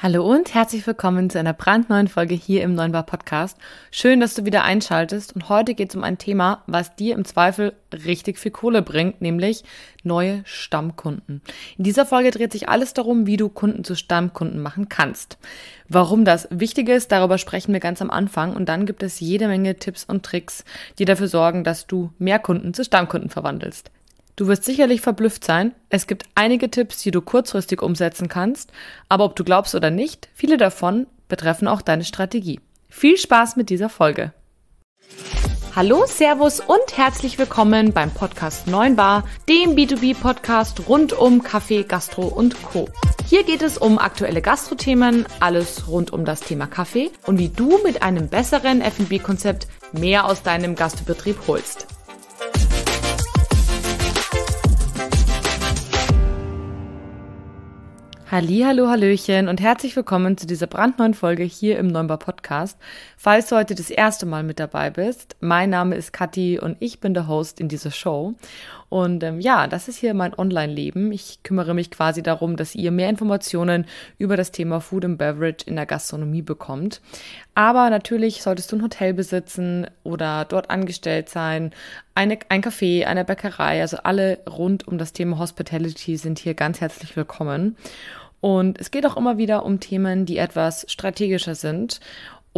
Hallo und herzlich willkommen zu einer brandneuen Folge hier im Neuen Podcast. Schön, dass du wieder einschaltest und heute geht es um ein Thema, was dir im Zweifel richtig viel Kohle bringt, nämlich neue Stammkunden. In dieser Folge dreht sich alles darum, wie du Kunden zu Stammkunden machen kannst. Warum das wichtig ist, darüber sprechen wir ganz am Anfang und dann gibt es jede Menge Tipps und Tricks, die dafür sorgen, dass du mehr Kunden zu Stammkunden verwandelst. Du wirst sicherlich verblüfft sein. Es gibt einige Tipps, die du kurzfristig umsetzen kannst, aber ob du glaubst oder nicht, viele davon betreffen auch deine Strategie. Viel Spaß mit dieser Folge. Hallo, Servus und herzlich willkommen beim Podcast 9 Bar, dem B2B-Podcast rund um Kaffee, Gastro und Co. Hier geht es um aktuelle Gastrothemen, alles rund um das Thema Kaffee und wie du mit einem besseren F&B-Konzept mehr aus deinem Gastbetrieb holst. Hallo, Hallöchen und herzlich willkommen zu dieser brandneuen Folge hier im Neumbar Podcast. Falls du heute das erste Mal mit dabei bist, mein Name ist Kathi und ich bin der Host in dieser Show. Und ähm, ja, das ist hier mein Online-Leben. Ich kümmere mich quasi darum, dass ihr mehr Informationen über das Thema Food and Beverage in der Gastronomie bekommt. Aber natürlich solltest du ein Hotel besitzen oder dort angestellt sein, eine, ein Café, eine Bäckerei, also alle rund um das Thema Hospitality sind hier ganz herzlich willkommen. Und es geht auch immer wieder um Themen, die etwas strategischer sind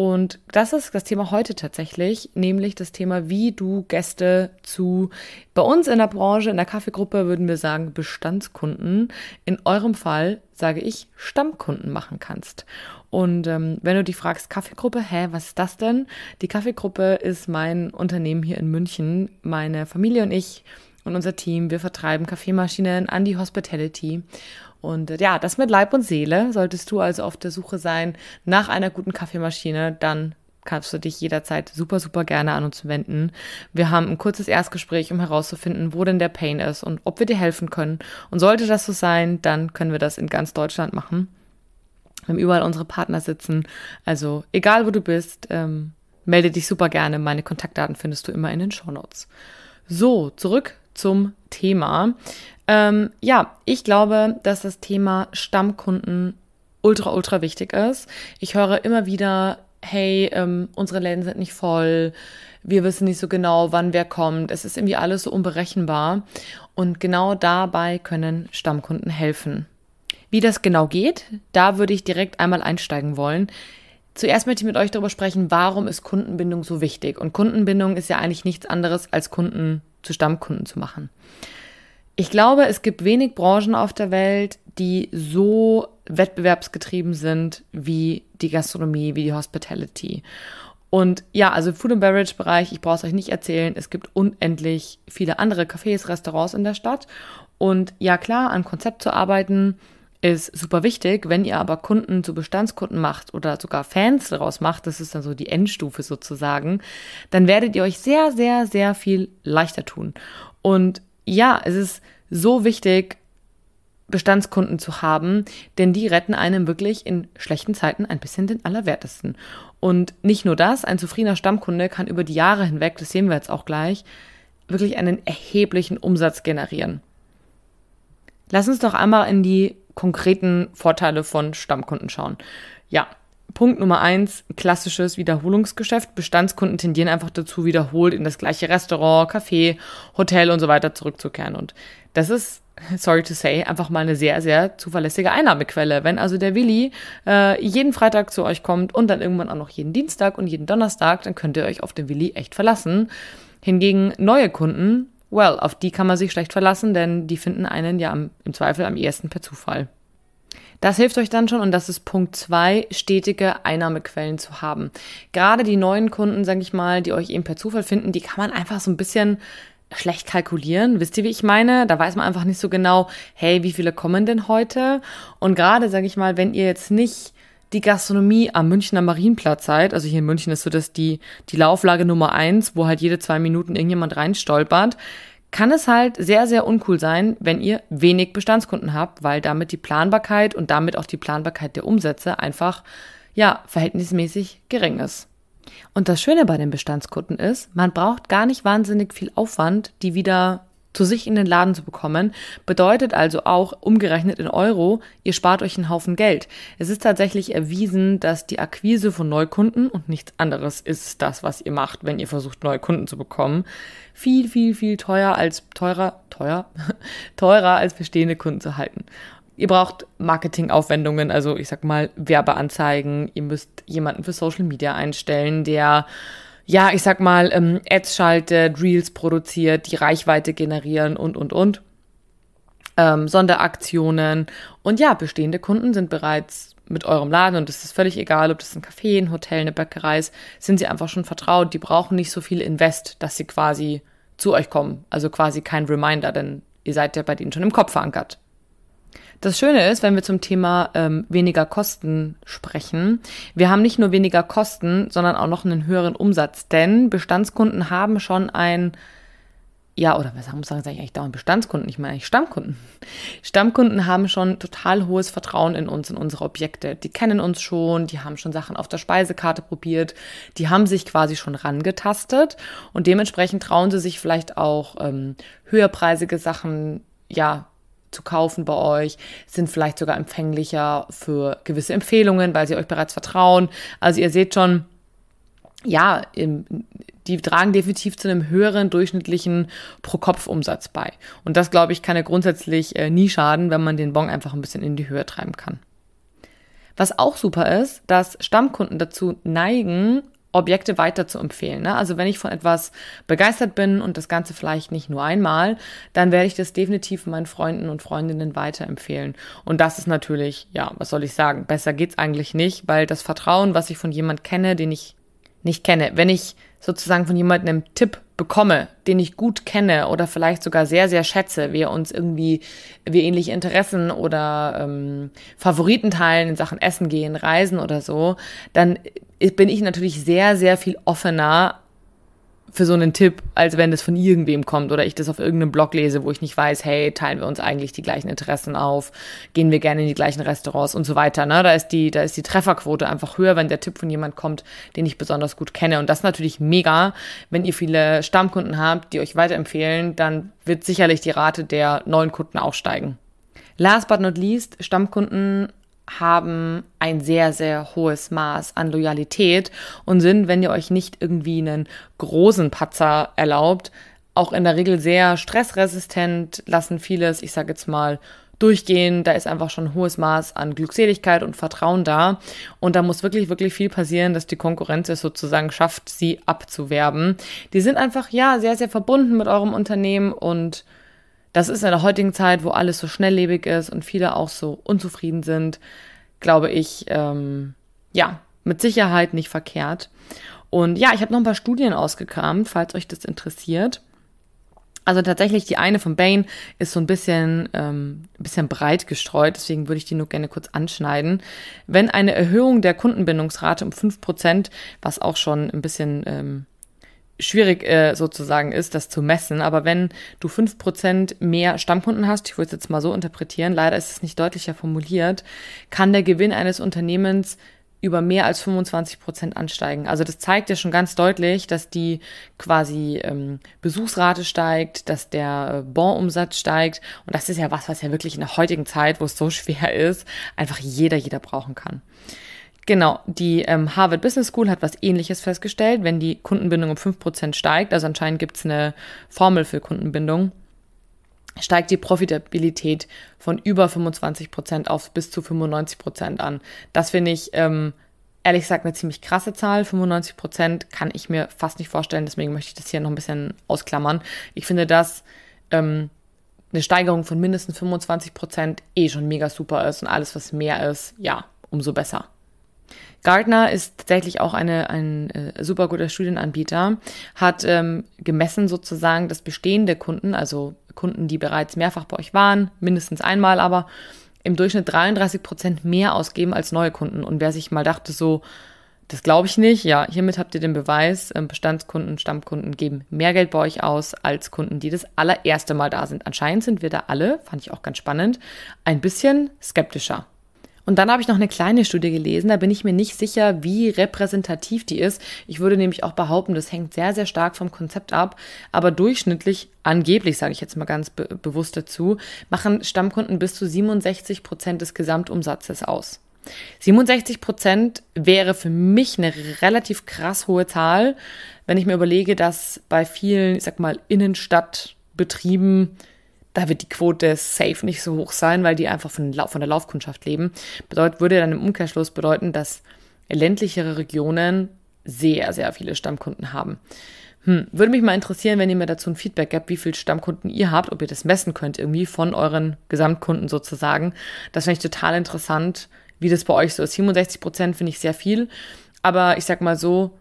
und das ist das Thema heute tatsächlich, nämlich das Thema, wie du Gäste zu, bei uns in der Branche, in der Kaffeegruppe würden wir sagen Bestandskunden, in eurem Fall sage ich Stammkunden machen kannst. Und ähm, wenn du dich fragst, Kaffeegruppe, hä, was ist das denn? Die Kaffeegruppe ist mein Unternehmen hier in München. Meine Familie und ich und unser Team, wir vertreiben Kaffeemaschinen an die Hospitality und äh, ja, das mit Leib und Seele. Solltest du also auf der Suche sein nach einer guten Kaffeemaschine, dann kannst du dich jederzeit super, super gerne an uns wenden. Wir haben ein kurzes Erstgespräch, um herauszufinden, wo denn der Pain ist und ob wir dir helfen können. Und sollte das so sein, dann können wir das in ganz Deutschland machen. Wir haben überall unsere Partner sitzen. Also egal, wo du bist, ähm, melde dich super gerne. Meine Kontaktdaten findest du immer in den Shownotes. So, zurück zum Thema. Ähm, ja, ich glaube, dass das Thema Stammkunden ultra, ultra wichtig ist. Ich höre immer wieder, hey, ähm, unsere Läden sind nicht voll, wir wissen nicht so genau, wann wer kommt. Es ist irgendwie alles so unberechenbar. Und genau dabei können Stammkunden helfen. Wie das genau geht, da würde ich direkt einmal einsteigen wollen. Zuerst möchte ich mit euch darüber sprechen, warum ist Kundenbindung so wichtig? Und Kundenbindung ist ja eigentlich nichts anderes, als Kunden zu Stammkunden zu machen. Ich glaube, es gibt wenig Branchen auf der Welt, die so wettbewerbsgetrieben sind wie die Gastronomie, wie die Hospitality. Und ja, also Food and Beverage Bereich, ich brauche es euch nicht erzählen, es gibt unendlich viele andere Cafés, Restaurants in der Stadt. Und ja, klar, an Konzept zu arbeiten ist super wichtig. Wenn ihr aber Kunden zu Bestandskunden macht oder sogar Fans daraus macht, das ist dann so die Endstufe sozusagen, dann werdet ihr euch sehr, sehr, sehr viel leichter tun. Und ja, es ist so wichtig, Bestandskunden zu haben, denn die retten einem wirklich in schlechten Zeiten ein bisschen den Allerwertesten. Und nicht nur das, ein zufriedener Stammkunde kann über die Jahre hinweg, das sehen wir jetzt auch gleich, wirklich einen erheblichen Umsatz generieren. Lass uns doch einmal in die konkreten Vorteile von Stammkunden schauen. Ja, Punkt Nummer eins, klassisches Wiederholungsgeschäft. Bestandskunden tendieren einfach dazu, wiederholt in das gleiche Restaurant, Café, Hotel und so weiter zurückzukehren. Und das ist, sorry to say, einfach mal eine sehr, sehr zuverlässige Einnahmequelle. Wenn also der Willi äh, jeden Freitag zu euch kommt und dann irgendwann auch noch jeden Dienstag und jeden Donnerstag, dann könnt ihr euch auf den Willi echt verlassen. Hingegen neue Kunden, well, auf die kann man sich schlecht verlassen, denn die finden einen ja am, im Zweifel am ehesten per Zufall. Das hilft euch dann schon und das ist Punkt zwei, stetige Einnahmequellen zu haben. Gerade die neuen Kunden, sage ich mal, die euch eben per Zufall finden, die kann man einfach so ein bisschen schlecht kalkulieren. Wisst ihr, wie ich meine? Da weiß man einfach nicht so genau, hey, wie viele kommen denn heute? Und gerade, sage ich mal, wenn ihr jetzt nicht die Gastronomie am Münchner Marienplatz seid, also hier in München ist so das die, die Lauflage Nummer eins, wo halt jede zwei Minuten irgendjemand reinstolpert, kann es halt sehr, sehr uncool sein, wenn ihr wenig Bestandskunden habt, weil damit die Planbarkeit und damit auch die Planbarkeit der Umsätze einfach, ja, verhältnismäßig gering ist. Und das Schöne bei den Bestandskunden ist, man braucht gar nicht wahnsinnig viel Aufwand, die wieder zu sich in den Laden zu bekommen, bedeutet also auch umgerechnet in Euro, ihr spart euch einen Haufen Geld. Es ist tatsächlich erwiesen, dass die Akquise von Neukunden und nichts anderes ist das, was ihr macht, wenn ihr versucht neue Kunden zu bekommen, viel viel viel teuer als teurer teuer teurer als bestehende Kunden zu halten. Ihr braucht Marketingaufwendungen, also ich sag mal Werbeanzeigen, ihr müsst jemanden für Social Media einstellen, der ja, ich sag mal, ähm, Ads schaltet, Reels produziert, die Reichweite generieren und, und, und. Ähm, Sonderaktionen. Und ja, bestehende Kunden sind bereits mit eurem Laden und es ist völlig egal, ob das ein Café, ein Hotel, eine Bäckerei ist, sind sie einfach schon vertraut. Die brauchen nicht so viel Invest, dass sie quasi zu euch kommen. Also quasi kein Reminder, denn ihr seid ja bei denen schon im Kopf verankert. Das Schöne ist, wenn wir zum Thema ähm, weniger Kosten sprechen, wir haben nicht nur weniger Kosten, sondern auch noch einen höheren Umsatz, denn Bestandskunden haben schon ein ja, oder was muss sagen, sage ich eigentlich dauernd Bestandskunden, ich meine eigentlich Stammkunden. Stammkunden haben schon total hohes Vertrauen in uns, in unsere Objekte. Die kennen uns schon, die haben schon Sachen auf der Speisekarte probiert, die haben sich quasi schon rangetastet und dementsprechend trauen sie sich vielleicht auch ähm, höherpreisige Sachen, ja, zu kaufen bei euch, sind vielleicht sogar empfänglicher für gewisse Empfehlungen, weil sie euch bereits vertrauen. Also ihr seht schon, ja, im, die tragen definitiv zu einem höheren durchschnittlichen Pro-Kopf-Umsatz bei. Und das, glaube ich, kann ja grundsätzlich äh, nie schaden, wenn man den Bon einfach ein bisschen in die Höhe treiben kann. Was auch super ist, dass Stammkunden dazu neigen, Objekte weiter zu empfehlen. Ne? Also wenn ich von etwas begeistert bin und das Ganze vielleicht nicht nur einmal, dann werde ich das definitiv meinen Freunden und Freundinnen weiterempfehlen. Und das ist natürlich, ja, was soll ich sagen, besser geht's eigentlich nicht, weil das Vertrauen, was ich von jemand kenne, den ich nicht kenne. Wenn ich sozusagen von jemandem einen Tipp bekomme, den ich gut kenne oder vielleicht sogar sehr, sehr schätze, wir uns irgendwie, wir ähnliche Interessen oder ähm, Favoriten teilen in Sachen Essen gehen, Reisen oder so, dann äh, bin ich natürlich sehr, sehr viel offener für so einen Tipp, als wenn das von irgendwem kommt oder ich das auf irgendeinem Blog lese, wo ich nicht weiß, hey, teilen wir uns eigentlich die gleichen Interessen auf, gehen wir gerne in die gleichen Restaurants und so weiter. Ne? Da, ist die, da ist die Trefferquote einfach höher, wenn der Tipp von jemand kommt, den ich besonders gut kenne. Und das ist natürlich mega, wenn ihr viele Stammkunden habt, die euch weiterempfehlen, dann wird sicherlich die Rate der neuen Kunden auch steigen. Last but not least, Stammkunden haben ein sehr, sehr hohes Maß an Loyalität und sind, wenn ihr euch nicht irgendwie einen großen Patzer erlaubt, auch in der Regel sehr stressresistent, lassen vieles, ich sage jetzt mal, durchgehen. Da ist einfach schon ein hohes Maß an Glückseligkeit und Vertrauen da. Und da muss wirklich, wirklich viel passieren, dass die Konkurrenz es sozusagen schafft, sie abzuwerben. Die sind einfach, ja, sehr, sehr verbunden mit eurem Unternehmen und das ist in der heutigen Zeit, wo alles so schnelllebig ist und viele auch so unzufrieden sind, glaube ich, ähm, ja, mit Sicherheit nicht verkehrt. Und ja, ich habe noch ein paar Studien ausgekramt, falls euch das interessiert. Also tatsächlich, die eine von Bain ist so ein bisschen, ähm, ein bisschen breit gestreut, deswegen würde ich die nur gerne kurz anschneiden. Wenn eine Erhöhung der Kundenbindungsrate um 5%, was auch schon ein bisschen ähm, schwierig äh, sozusagen ist, das zu messen. Aber wenn du fünf Prozent mehr Stammkunden hast, ich würde es jetzt mal so interpretieren, leider ist es nicht deutlicher formuliert, kann der Gewinn eines Unternehmens über mehr als 25 Prozent ansteigen. Also das zeigt ja schon ganz deutlich, dass die quasi ähm, Besuchsrate steigt, dass der äh, Bonumsatz steigt. Und das ist ja was, was ja wirklich in der heutigen Zeit, wo es so schwer ist, einfach jeder, jeder brauchen kann. Genau, die ähm, Harvard Business School hat was Ähnliches festgestellt, wenn die Kundenbindung um 5% steigt, also anscheinend gibt es eine Formel für Kundenbindung, steigt die Profitabilität von über 25% auf bis zu 95% an. Das finde ich ähm, ehrlich gesagt eine ziemlich krasse Zahl. 95% kann ich mir fast nicht vorstellen, deswegen möchte ich das hier noch ein bisschen ausklammern. Ich finde das... Ähm, eine Steigerung von mindestens 25 eh schon mega super ist und alles, was mehr ist, ja, umso besser. Gardner ist tatsächlich auch eine, ein äh, super guter Studienanbieter, hat ähm, gemessen sozusagen das bestehende Kunden, also Kunden, die bereits mehrfach bei euch waren, mindestens einmal aber, im Durchschnitt 33 Prozent mehr ausgeben als neue Kunden. Und wer sich mal dachte, so, das glaube ich nicht, ja, hiermit habt ihr den Beweis, ähm, Bestandskunden, Stammkunden geben mehr Geld bei euch aus als Kunden, die das allererste Mal da sind. Anscheinend sind wir da alle, fand ich auch ganz spannend, ein bisschen skeptischer. Und dann habe ich noch eine kleine Studie gelesen, da bin ich mir nicht sicher, wie repräsentativ die ist. Ich würde nämlich auch behaupten, das hängt sehr, sehr stark vom Konzept ab, aber durchschnittlich, angeblich sage ich jetzt mal ganz be bewusst dazu, machen Stammkunden bis zu 67 Prozent des Gesamtumsatzes aus. 67 Prozent wäre für mich eine relativ krass hohe Zahl, wenn ich mir überlege, dass bei vielen, ich sag mal, Innenstadtbetrieben da wird die Quote safe nicht so hoch sein, weil die einfach von, von der Laufkundschaft leben. Bedeutet, würde dann im Umkehrschluss bedeuten, dass ländlichere Regionen sehr, sehr viele Stammkunden haben. Hm, würde mich mal interessieren, wenn ihr mir dazu ein Feedback gebt, wie viele Stammkunden ihr habt, ob ihr das messen könnt, irgendwie von euren Gesamtkunden sozusagen. Das fände ich total interessant, wie das bei euch so ist. 67 Prozent finde ich sehr viel, aber ich sag mal so,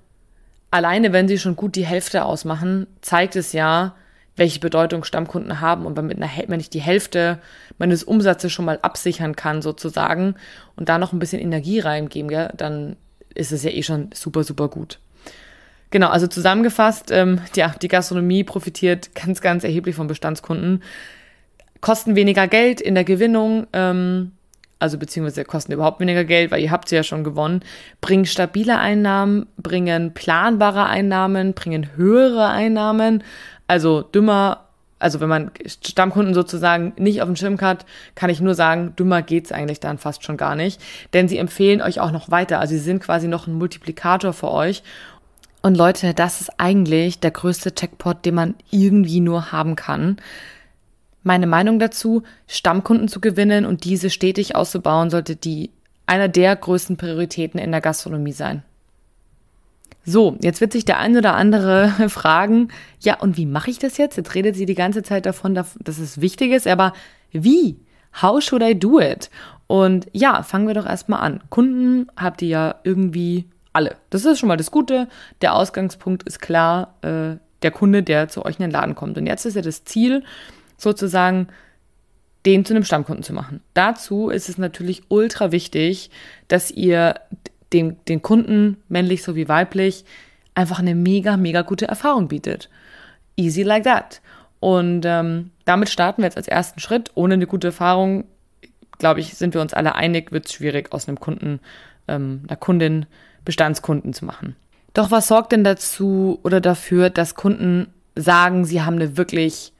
alleine wenn sie schon gut die Hälfte ausmachen, zeigt es ja, welche Bedeutung Stammkunden haben und damit einer, wenn ich die Hälfte meines Umsatzes schon mal absichern kann sozusagen und da noch ein bisschen Energie reingeben, gell, dann ist es ja eh schon super, super gut. Genau, also zusammengefasst, ähm, ja, die Gastronomie profitiert ganz, ganz erheblich von Bestandskunden. Kosten weniger Geld in der Gewinnung, ähm, also beziehungsweise kosten überhaupt weniger Geld, weil ihr habt sie ja schon gewonnen, bringen stabile Einnahmen, bringen planbare Einnahmen, bringen höhere Einnahmen, also dümmer, also wenn man Stammkunden sozusagen nicht auf dem Schirm hat, kann ich nur sagen, dümmer geht's eigentlich dann fast schon gar nicht. Denn sie empfehlen euch auch noch weiter. Also sie sind quasi noch ein Multiplikator für euch. Und Leute, das ist eigentlich der größte Checkpot, den man irgendwie nur haben kann. Meine Meinung dazu, Stammkunden zu gewinnen und diese stetig auszubauen, sollte die einer der größten Prioritäten in der Gastronomie sein. So, jetzt wird sich der ein oder andere fragen, ja, und wie mache ich das jetzt? Jetzt redet sie die ganze Zeit davon, dass es wichtig ist, aber wie? How should I do it? Und ja, fangen wir doch erstmal an. Kunden habt ihr ja irgendwie alle. Das ist schon mal das Gute. Der Ausgangspunkt ist klar, äh, der Kunde, der zu euch in den Laden kommt. Und jetzt ist ja das Ziel, sozusagen den zu einem Stammkunden zu machen. Dazu ist es natürlich ultra wichtig, dass ihr dem, den Kunden, männlich sowie weiblich, einfach eine mega, mega gute Erfahrung bietet. Easy like that. Und ähm, damit starten wir jetzt als ersten Schritt. Ohne eine gute Erfahrung, glaube ich, sind wir uns alle einig, wird es schwierig, aus einem Kunden, ähm, einer Kundin Bestandskunden zu machen. Doch was sorgt denn dazu oder dafür, dass Kunden sagen, sie haben eine wirklich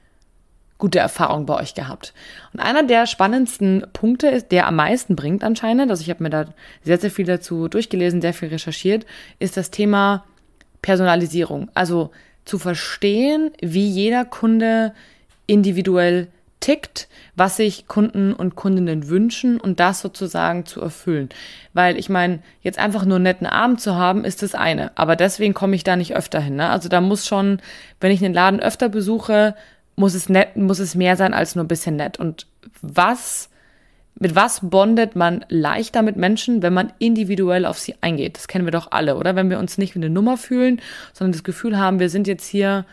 gute Erfahrungen bei euch gehabt. Und einer der spannendsten Punkte ist, der am meisten bringt anscheinend, also ich habe mir da sehr, sehr viel dazu durchgelesen, sehr viel recherchiert, ist das Thema Personalisierung. Also zu verstehen, wie jeder Kunde individuell tickt, was sich Kunden und Kundinnen wünschen und das sozusagen zu erfüllen. Weil ich meine, jetzt einfach nur einen netten Abend zu haben, ist das eine. Aber deswegen komme ich da nicht öfter hin. Ne? Also da muss schon, wenn ich einen Laden öfter besuche, muss es nett, muss es mehr sein als nur ein bisschen nett. Und was, mit was bondet man leichter mit Menschen, wenn man individuell auf sie eingeht? Das kennen wir doch alle, oder? Wenn wir uns nicht wie eine Nummer fühlen, sondern das Gefühl haben, wir sind jetzt hier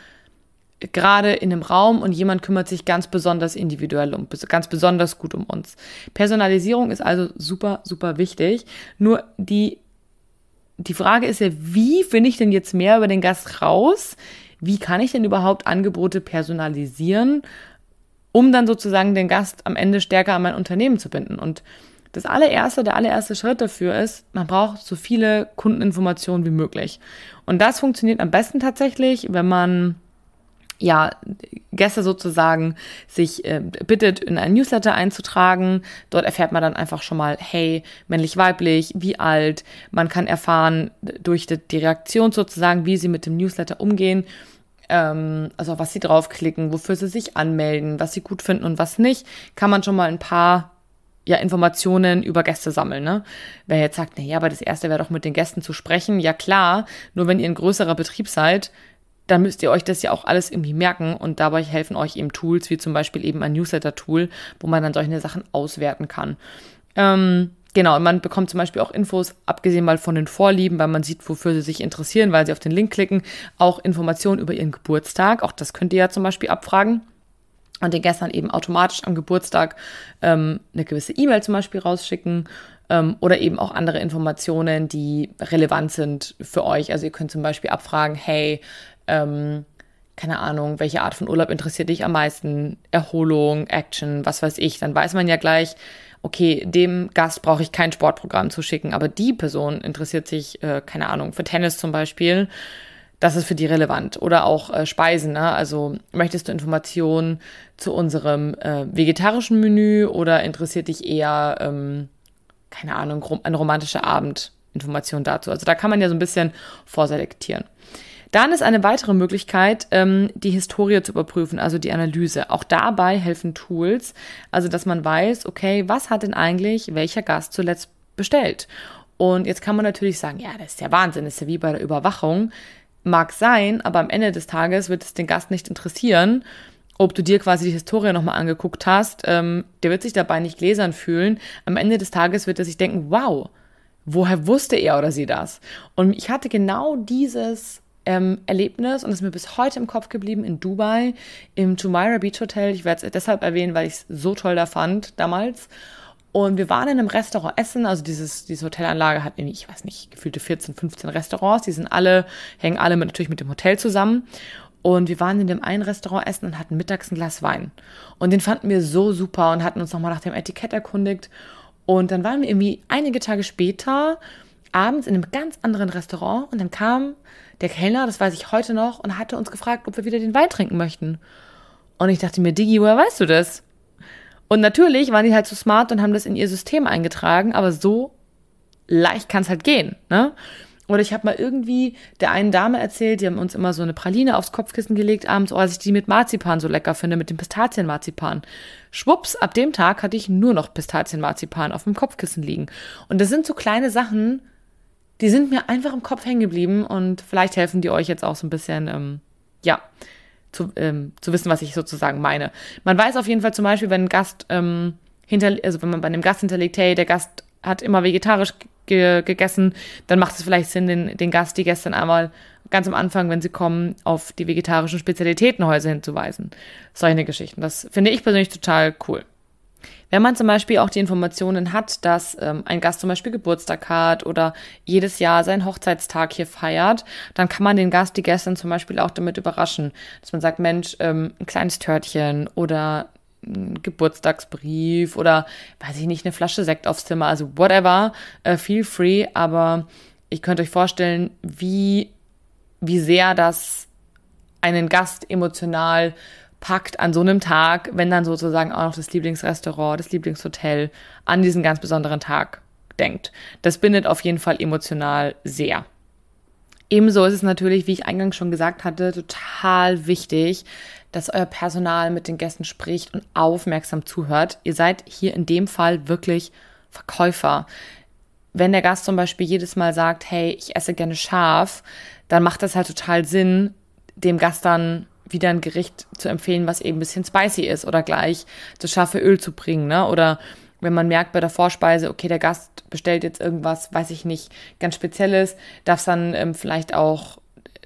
gerade in einem Raum und jemand kümmert sich ganz besonders individuell um, ganz besonders gut um uns. Personalisierung ist also super, super wichtig. Nur die, die Frage ist ja, wie finde ich denn jetzt mehr über den Gast raus? wie kann ich denn überhaupt Angebote personalisieren, um dann sozusagen den Gast am Ende stärker an mein Unternehmen zu binden. Und das allererste, der allererste Schritt dafür ist, man braucht so viele Kundeninformationen wie möglich. Und das funktioniert am besten tatsächlich, wenn man ja, Gäste sozusagen sich äh, bittet, in ein Newsletter einzutragen. Dort erfährt man dann einfach schon mal, hey, männlich, weiblich, wie alt. Man kann erfahren durch die, die Reaktion sozusagen, wie sie mit dem Newsletter umgehen. Ähm, also was sie draufklicken, wofür sie sich anmelden, was sie gut finden und was nicht, kann man schon mal ein paar ja, Informationen über Gäste sammeln. Ne? Wer jetzt sagt, naja, aber das Erste wäre doch mit den Gästen zu sprechen. Ja klar, nur wenn ihr ein größerer Betrieb seid, dann müsst ihr euch das ja auch alles irgendwie merken und dabei helfen euch eben Tools, wie zum Beispiel eben ein Newsletter-Tool, wo man dann solche Sachen auswerten kann. Ähm, genau, und man bekommt zum Beispiel auch Infos, abgesehen mal von den Vorlieben, weil man sieht, wofür sie sich interessieren, weil sie auf den Link klicken, auch Informationen über ihren Geburtstag, auch das könnt ihr ja zum Beispiel abfragen und den gestern eben automatisch am Geburtstag ähm, eine gewisse E-Mail zum Beispiel rausschicken ähm, oder eben auch andere Informationen, die relevant sind für euch. Also ihr könnt zum Beispiel abfragen, hey, ähm, keine Ahnung, welche Art von Urlaub interessiert dich am meisten, Erholung, Action, was weiß ich, dann weiß man ja gleich, okay, dem Gast brauche ich kein Sportprogramm zu schicken, aber die Person interessiert sich, äh, keine Ahnung, für Tennis zum Beispiel. Das ist für die relevant. Oder auch äh, Speisen. Ne? Also möchtest du Informationen zu unserem äh, vegetarischen Menü oder interessiert dich eher, ähm, keine Ahnung, rom ein romantischer Abend? Informationen dazu. Also da kann man ja so ein bisschen vorselektieren. Dann ist eine weitere Möglichkeit, ähm, die Historie zu überprüfen, also die Analyse. Auch dabei helfen Tools, also dass man weiß, okay, was hat denn eigentlich welcher Gast zuletzt bestellt? Und jetzt kann man natürlich sagen, ja, das ist ja Wahnsinn, das ist ja wie bei der Überwachung. Mag sein, aber am Ende des Tages wird es den Gast nicht interessieren, ob du dir quasi die Historie nochmal angeguckt hast. Ähm, der wird sich dabei nicht gläsern fühlen. Am Ende des Tages wird er sich denken, wow, woher wusste er oder sie das? Und ich hatte genau dieses ähm, Erlebnis und ist mir bis heute im Kopf geblieben in Dubai im Jumeirah Beach Hotel. Ich werde es deshalb erwähnen, weil ich es so toll da fand damals. Und wir waren in einem Restaurant essen, also dieses, diese Hotelanlage hat irgendwie, ich weiß nicht, gefühlte 14, 15 Restaurants, die sind alle, hängen alle mit, natürlich mit dem Hotel zusammen. Und wir waren in dem einen Restaurant essen und hatten mittags ein Glas Wein. Und den fanden wir so super und hatten uns nochmal nach dem Etikett erkundigt. Und dann waren wir irgendwie einige Tage später abends in einem ganz anderen Restaurant und dann kam der Kellner, das weiß ich heute noch, und hatte uns gefragt, ob wir wieder den Wein trinken möchten. Und ich dachte mir, Digi, woher weißt du das? Und natürlich waren die halt so smart und haben das in ihr System eingetragen, aber so leicht kann es halt gehen, ne? Oder ich habe mal irgendwie der einen Dame erzählt, die haben uns immer so eine Praline aufs Kopfkissen gelegt abends, oh, dass ich die mit Marzipan so lecker finde, mit dem Pistazienmarzipan. Schwupps, ab dem Tag hatte ich nur noch Pistazienmarzipan auf dem Kopfkissen liegen. Und das sind so kleine Sachen, die sind mir einfach im Kopf hängen geblieben und vielleicht helfen die euch jetzt auch so ein bisschen, ähm, ja, zu, ähm, zu wissen, was ich sozusagen meine. Man weiß auf jeden Fall zum Beispiel, wenn ein Gast ähm, hinter, also wenn man bei einem Gast hinterlegt, hey, der Gast hat immer vegetarisch ge gegessen, dann macht es vielleicht Sinn, den, den Gast, die gestern einmal ganz am Anfang, wenn sie kommen, auf die vegetarischen Spezialitätenhäuser hinzuweisen. Solche Geschichten. Das finde ich persönlich total cool. Wenn man zum Beispiel auch die Informationen hat, dass ähm, ein Gast zum Beispiel Geburtstag hat oder jedes Jahr seinen Hochzeitstag hier feiert, dann kann man den Gast, die Gästin zum Beispiel auch damit überraschen, dass man sagt, Mensch, ähm, ein kleines Törtchen oder ein Geburtstagsbrief oder weiß ich nicht, eine Flasche Sekt aufs Zimmer, also whatever, äh, feel free, aber ich könnte euch vorstellen, wie, wie sehr das einen Gast emotional packt an so einem Tag, wenn dann sozusagen auch noch das Lieblingsrestaurant, das Lieblingshotel an diesen ganz besonderen Tag denkt. Das bindet auf jeden Fall emotional sehr. Ebenso ist es natürlich, wie ich eingangs schon gesagt hatte, total wichtig, dass euer Personal mit den Gästen spricht und aufmerksam zuhört. Ihr seid hier in dem Fall wirklich Verkäufer. Wenn der Gast zum Beispiel jedes Mal sagt, hey, ich esse gerne scharf, dann macht das halt total Sinn, dem Gast dann wieder ein Gericht zu empfehlen, was eben ein bisschen spicy ist oder gleich das scharfe Öl zu bringen, ne? Oder wenn man merkt bei der Vorspeise, okay, der Gast bestellt jetzt irgendwas, weiß ich nicht, ganz Spezielles, darf es dann ähm, vielleicht auch,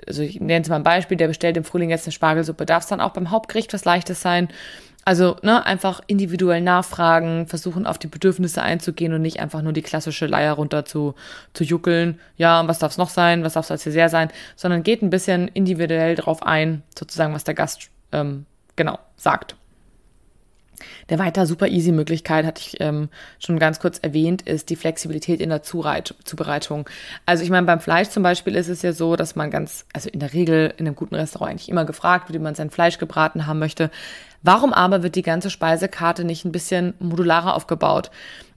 also ich nenne es mal ein Beispiel, der bestellt im Frühling jetzt eine Spargelsuppe, darf es dann auch beim Hauptgericht was Leichtes sein also ne, einfach individuell nachfragen, versuchen auf die Bedürfnisse einzugehen und nicht einfach nur die klassische Leier runter zu, zu juckeln. Ja, was darf es noch sein, was darf es als Dessert sein, sondern geht ein bisschen individuell drauf ein, sozusagen, was der Gast ähm, genau sagt. Der weiter super easy Möglichkeit, hatte ich ähm, schon ganz kurz erwähnt, ist die Flexibilität in der Zureit Zubereitung. Also ich meine, beim Fleisch zum Beispiel ist es ja so, dass man ganz, also in der Regel in einem guten Restaurant eigentlich immer gefragt wird, wie man sein Fleisch gebraten haben möchte. Warum aber wird die ganze Speisekarte nicht ein bisschen modularer aufgebaut?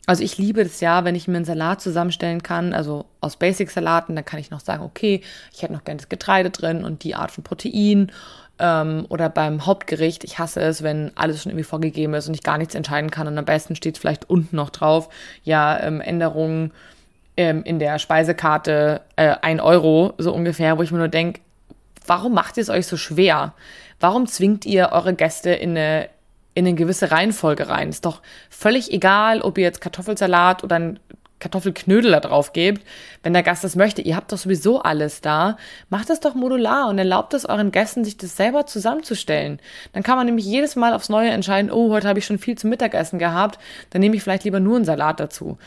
Also ich liebe es ja, wenn ich mir einen Salat zusammenstellen kann, also aus Basic-Salaten, dann kann ich noch sagen, okay, ich hätte noch gerne das Getreide drin und die Art von Protein ähm, oder beim Hauptgericht. Ich hasse es, wenn alles schon irgendwie vorgegeben ist und ich gar nichts entscheiden kann. Und am besten steht es vielleicht unten noch drauf, ja, ähm, Änderungen ähm, in der Speisekarte äh, 1 Euro, so ungefähr, wo ich mir nur denke, warum macht ihr es euch so schwer? Warum zwingt ihr eure Gäste in eine, in eine gewisse Reihenfolge rein? Ist doch völlig egal, ob ihr jetzt Kartoffelsalat oder ein Kartoffelknödel da drauf gebt, wenn der Gast das möchte. Ihr habt doch sowieso alles da. Macht das doch modular und erlaubt es euren Gästen, sich das selber zusammenzustellen. Dann kann man nämlich jedes Mal aufs Neue entscheiden, oh, heute habe ich schon viel zum Mittagessen gehabt, dann nehme ich vielleicht lieber nur einen Salat dazu.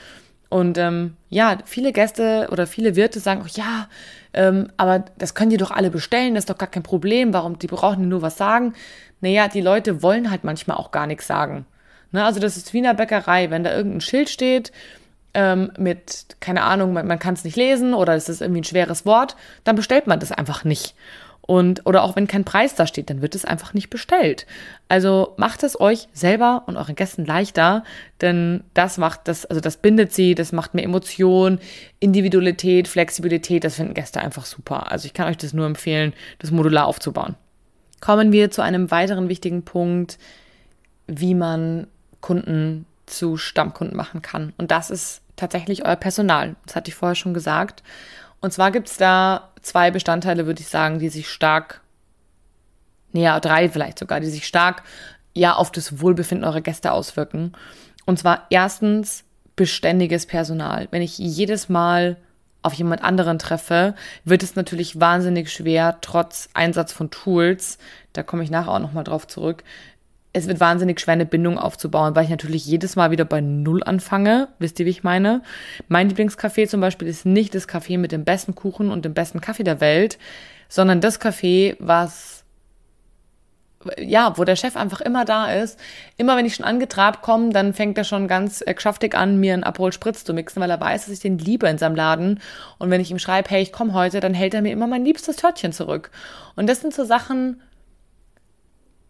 Und ähm, ja, viele Gäste oder viele Wirte sagen auch, ja, ähm, aber das können die doch alle bestellen, das ist doch gar kein Problem, warum, die brauchen nur was sagen. Naja, die Leute wollen halt manchmal auch gar nichts sagen. Ne, also das ist wie in der Bäckerei, wenn da irgendein Schild steht, ähm, mit, keine Ahnung, man, man kann es nicht lesen oder es ist irgendwie ein schweres Wort, dann bestellt man das einfach nicht. Und, oder auch wenn kein Preis da steht, dann wird es einfach nicht bestellt. Also macht es euch selber und euren Gästen leichter, denn das macht das, also das bindet sie, das macht mehr Emotion, Individualität, Flexibilität, das finden Gäste einfach super. Also ich kann euch das nur empfehlen, das modular aufzubauen. Kommen wir zu einem weiteren wichtigen Punkt, wie man Kunden zu Stammkunden machen kann. Und das ist tatsächlich euer Personal. Das hatte ich vorher schon gesagt. Und zwar gibt es da zwei Bestandteile, würde ich sagen, die sich stark, näher drei vielleicht sogar, die sich stark ja auf das Wohlbefinden eurer Gäste auswirken. Und zwar erstens beständiges Personal. Wenn ich jedes Mal auf jemand anderen treffe, wird es natürlich wahnsinnig schwer, trotz Einsatz von Tools, da komme ich nachher auch nochmal drauf zurück, es wird wahnsinnig schwer, eine Bindung aufzubauen, weil ich natürlich jedes Mal wieder bei Null anfange. Wisst ihr, wie ich meine? Mein Lieblingscafé zum Beispiel ist nicht das Café mit dem besten Kuchen und dem besten Kaffee der Welt, sondern das Café, was ja, wo der Chef einfach immer da ist. Immer wenn ich schon angetrabt komme, dann fängt er schon ganz geschafftig äh, an, mir einen Aperol Spritz zu mixen, weil er weiß, dass ich den liebe in seinem Laden. Und wenn ich ihm schreibe, hey, ich komme heute, dann hält er mir immer mein liebstes Törtchen zurück. Und das sind so Sachen,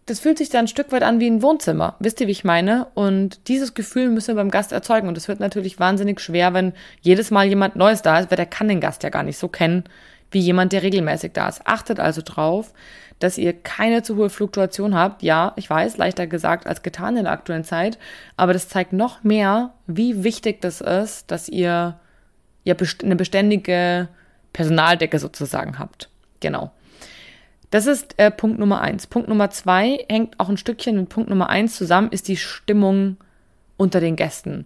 das fühlt sich dann ein Stück weit an wie ein Wohnzimmer. Wisst ihr, wie ich meine? Und dieses Gefühl müssen wir beim Gast erzeugen. Und es wird natürlich wahnsinnig schwer, wenn jedes Mal jemand Neues da ist, weil der kann den Gast ja gar nicht so kennen wie jemand, der regelmäßig da ist. Achtet also drauf, dass ihr keine zu hohe Fluktuation habt. Ja, ich weiß, leichter gesagt als getan in der aktuellen Zeit, aber das zeigt noch mehr, wie wichtig das ist, dass ihr ja eine beständige Personaldecke sozusagen habt. Genau. Das ist äh, Punkt Nummer eins. Punkt Nummer zwei hängt auch ein Stückchen mit Punkt Nummer eins zusammen, ist die Stimmung unter den Gästen.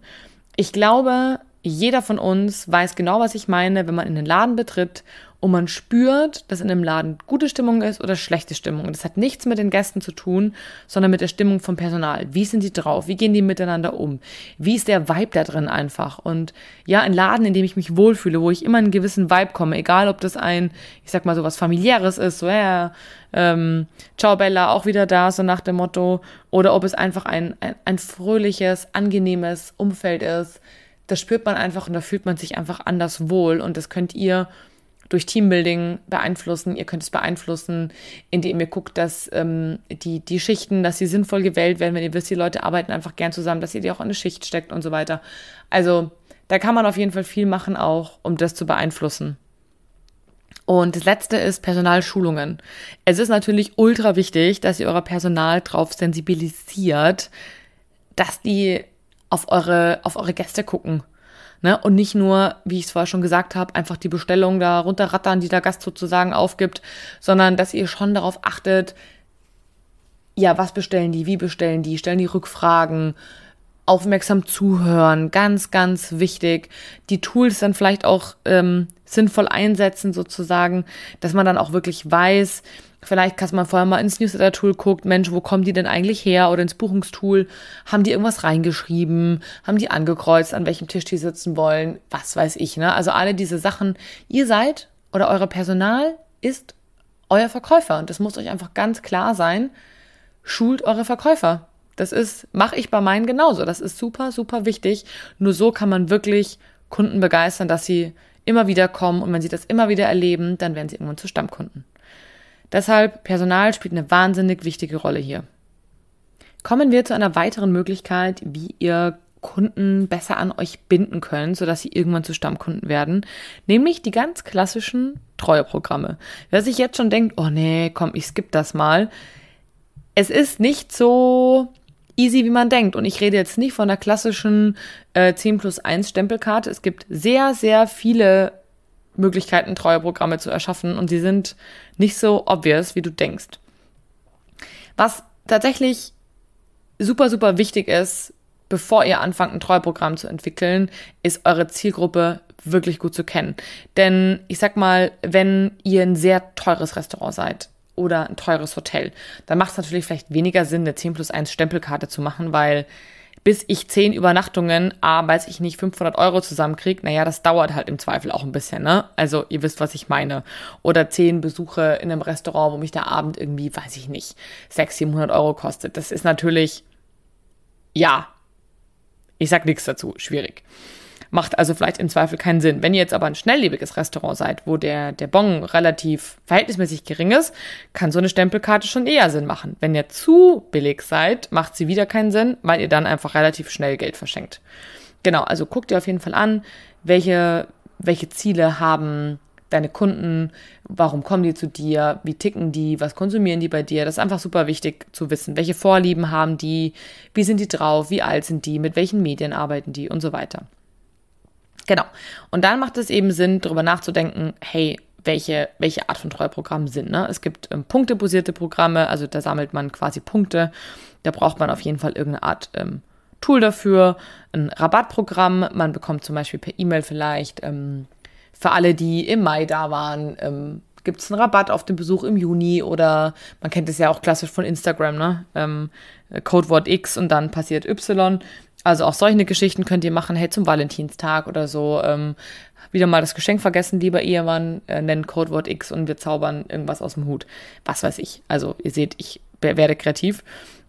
Ich glaube, jeder von uns weiß genau, was ich meine, wenn man in den Laden betritt und man spürt, dass in einem Laden gute Stimmung ist oder schlechte Stimmung. Und das hat nichts mit den Gästen zu tun, sondern mit der Stimmung vom Personal. Wie sind die drauf? Wie gehen die miteinander um? Wie ist der Vibe da drin einfach? Und ja, ein Laden, in dem ich mich wohlfühle, wo ich immer einen gewissen Vibe komme, egal ob das ein, ich sag mal, so was familiäres ist, so, ja, ähm, ciao Bella, auch wieder da, so nach dem Motto, oder ob es einfach ein, ein, ein fröhliches, angenehmes Umfeld ist, das spürt man einfach und da fühlt man sich einfach anders wohl und das könnt ihr durch Teambuilding beeinflussen. Ihr könnt es beeinflussen, indem ihr guckt, dass ähm, die, die Schichten, dass sie sinnvoll gewählt werden, wenn ihr wisst, die Leute arbeiten einfach gern zusammen, dass ihr die auch in eine Schicht steckt und so weiter. Also da kann man auf jeden Fall viel machen auch, um das zu beeinflussen. Und das letzte ist Personalschulungen. Es ist natürlich ultra wichtig, dass ihr euer Personal drauf sensibilisiert, dass die auf eure, auf eure Gäste gucken. Ne? Und nicht nur, wie ich es vorher schon gesagt habe, einfach die Bestellung da runterrattern, die der Gast sozusagen aufgibt, sondern dass ihr schon darauf achtet, ja, was bestellen die, wie bestellen die, stellen die Rückfragen, aufmerksam zuhören, ganz, ganz wichtig. Die Tools dann vielleicht auch ähm, sinnvoll einsetzen sozusagen, dass man dann auch wirklich weiß, Vielleicht kannst man vorher mal ins Newsletter-Tool guckt, Mensch, wo kommen die denn eigentlich her? Oder ins Buchungstool. Haben die irgendwas reingeschrieben? Haben die angekreuzt, an welchem Tisch die sitzen wollen? Was weiß ich, ne? Also alle diese Sachen. Ihr seid oder euer Personal ist euer Verkäufer. Und das muss euch einfach ganz klar sein. Schult eure Verkäufer. Das ist, mache ich bei meinen genauso. Das ist super, super wichtig. Nur so kann man wirklich Kunden begeistern, dass sie immer wieder kommen. Und wenn sie das immer wieder erleben, dann werden sie irgendwann zu Stammkunden. Deshalb Personal spielt eine wahnsinnig wichtige Rolle hier. Kommen wir zu einer weiteren Möglichkeit, wie ihr Kunden besser an euch binden können, sodass sie irgendwann zu Stammkunden werden, nämlich die ganz klassischen Treueprogramme. Wer sich jetzt schon denkt, oh nee, komm, ich skippe das mal. Es ist nicht so easy, wie man denkt. Und ich rede jetzt nicht von der klassischen äh, 10 plus 1 Stempelkarte. Es gibt sehr, sehr viele Möglichkeiten, Treueprogramme zu erschaffen und sie sind nicht so obvious, wie du denkst. Was tatsächlich super, super wichtig ist, bevor ihr anfangt, ein Treueprogramm zu entwickeln, ist eure Zielgruppe wirklich gut zu kennen. Denn ich sag mal, wenn ihr ein sehr teures Restaurant seid, oder ein teures Hotel. Dann macht es natürlich vielleicht weniger Sinn, eine 10 plus 1 Stempelkarte zu machen, weil bis ich zehn Übernachtungen, ah, weiß ich nicht, 500 Euro zusammenkriege, naja, das dauert halt im Zweifel auch ein bisschen, ne? Also ihr wisst, was ich meine. Oder zehn Besuche in einem Restaurant, wo mich der Abend irgendwie, weiß ich nicht, 600, 700 Euro kostet. Das ist natürlich, ja, ich sag nichts dazu, schwierig. Macht also vielleicht im Zweifel keinen Sinn. Wenn ihr jetzt aber ein schnelllebiges Restaurant seid, wo der, der Bon relativ verhältnismäßig gering ist, kann so eine Stempelkarte schon eher Sinn machen. Wenn ihr zu billig seid, macht sie wieder keinen Sinn, weil ihr dann einfach relativ schnell Geld verschenkt. Genau, also guckt ihr auf jeden Fall an, welche, welche Ziele haben deine Kunden, warum kommen die zu dir, wie ticken die, was konsumieren die bei dir. Das ist einfach super wichtig zu wissen. Welche Vorlieben haben die, wie sind die drauf, wie alt sind die, mit welchen Medien arbeiten die und so weiter. Genau. Und dann macht es eben Sinn, darüber nachzudenken, hey, welche, welche Art von Treuprogramm sind. Ne? Es gibt ähm, punktebasierte Programme, also da sammelt man quasi Punkte. Da braucht man auf jeden Fall irgendeine Art ähm, Tool dafür, ein Rabattprogramm. Man bekommt zum Beispiel per E-Mail vielleicht ähm, für alle, die im Mai da waren, ähm, gibt es einen Rabatt auf den Besuch im Juni oder man kennt es ja auch klassisch von Instagram, ne? Ähm, äh, Codewort X und dann passiert Y. Also auch solche Geschichten könnt ihr machen, hey, zum Valentinstag oder so. Ähm, wieder mal das Geschenk vergessen, lieber Ehemann, äh, nennen Codewort X und wir zaubern irgendwas aus dem Hut. Was weiß ich. Also ihr seht, ich werde kreativ.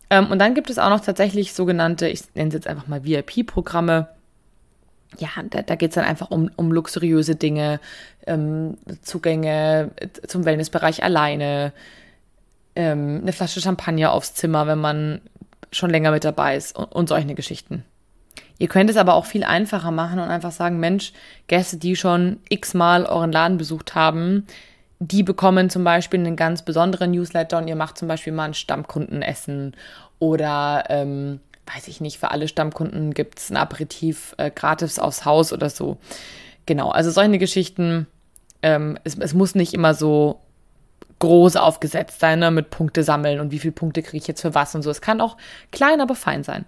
Ähm, und dann gibt es auch noch tatsächlich sogenannte, ich nenne es jetzt einfach mal VIP-Programme. Ja, da, da geht es dann einfach um, um luxuriöse Dinge, ähm, Zugänge äh, zum Wellnessbereich alleine, ähm, eine Flasche Champagner aufs Zimmer, wenn man schon länger mit dabei ist und, und solche Geschichten. Ihr könnt es aber auch viel einfacher machen und einfach sagen, Mensch, Gäste, die schon x-mal euren Laden besucht haben, die bekommen zum Beispiel einen ganz besonderen Newsletter und ihr macht zum Beispiel mal ein Stammkundenessen oder ähm, weiß ich nicht, für alle Stammkunden gibt es ein Aperitif äh, gratis aufs Haus oder so. Genau, also solche Geschichten, ähm, es, es muss nicht immer so groß aufgesetzt sein, ne? mit Punkte sammeln und wie viele Punkte kriege ich jetzt für was und so. Es kann auch klein, aber fein sein.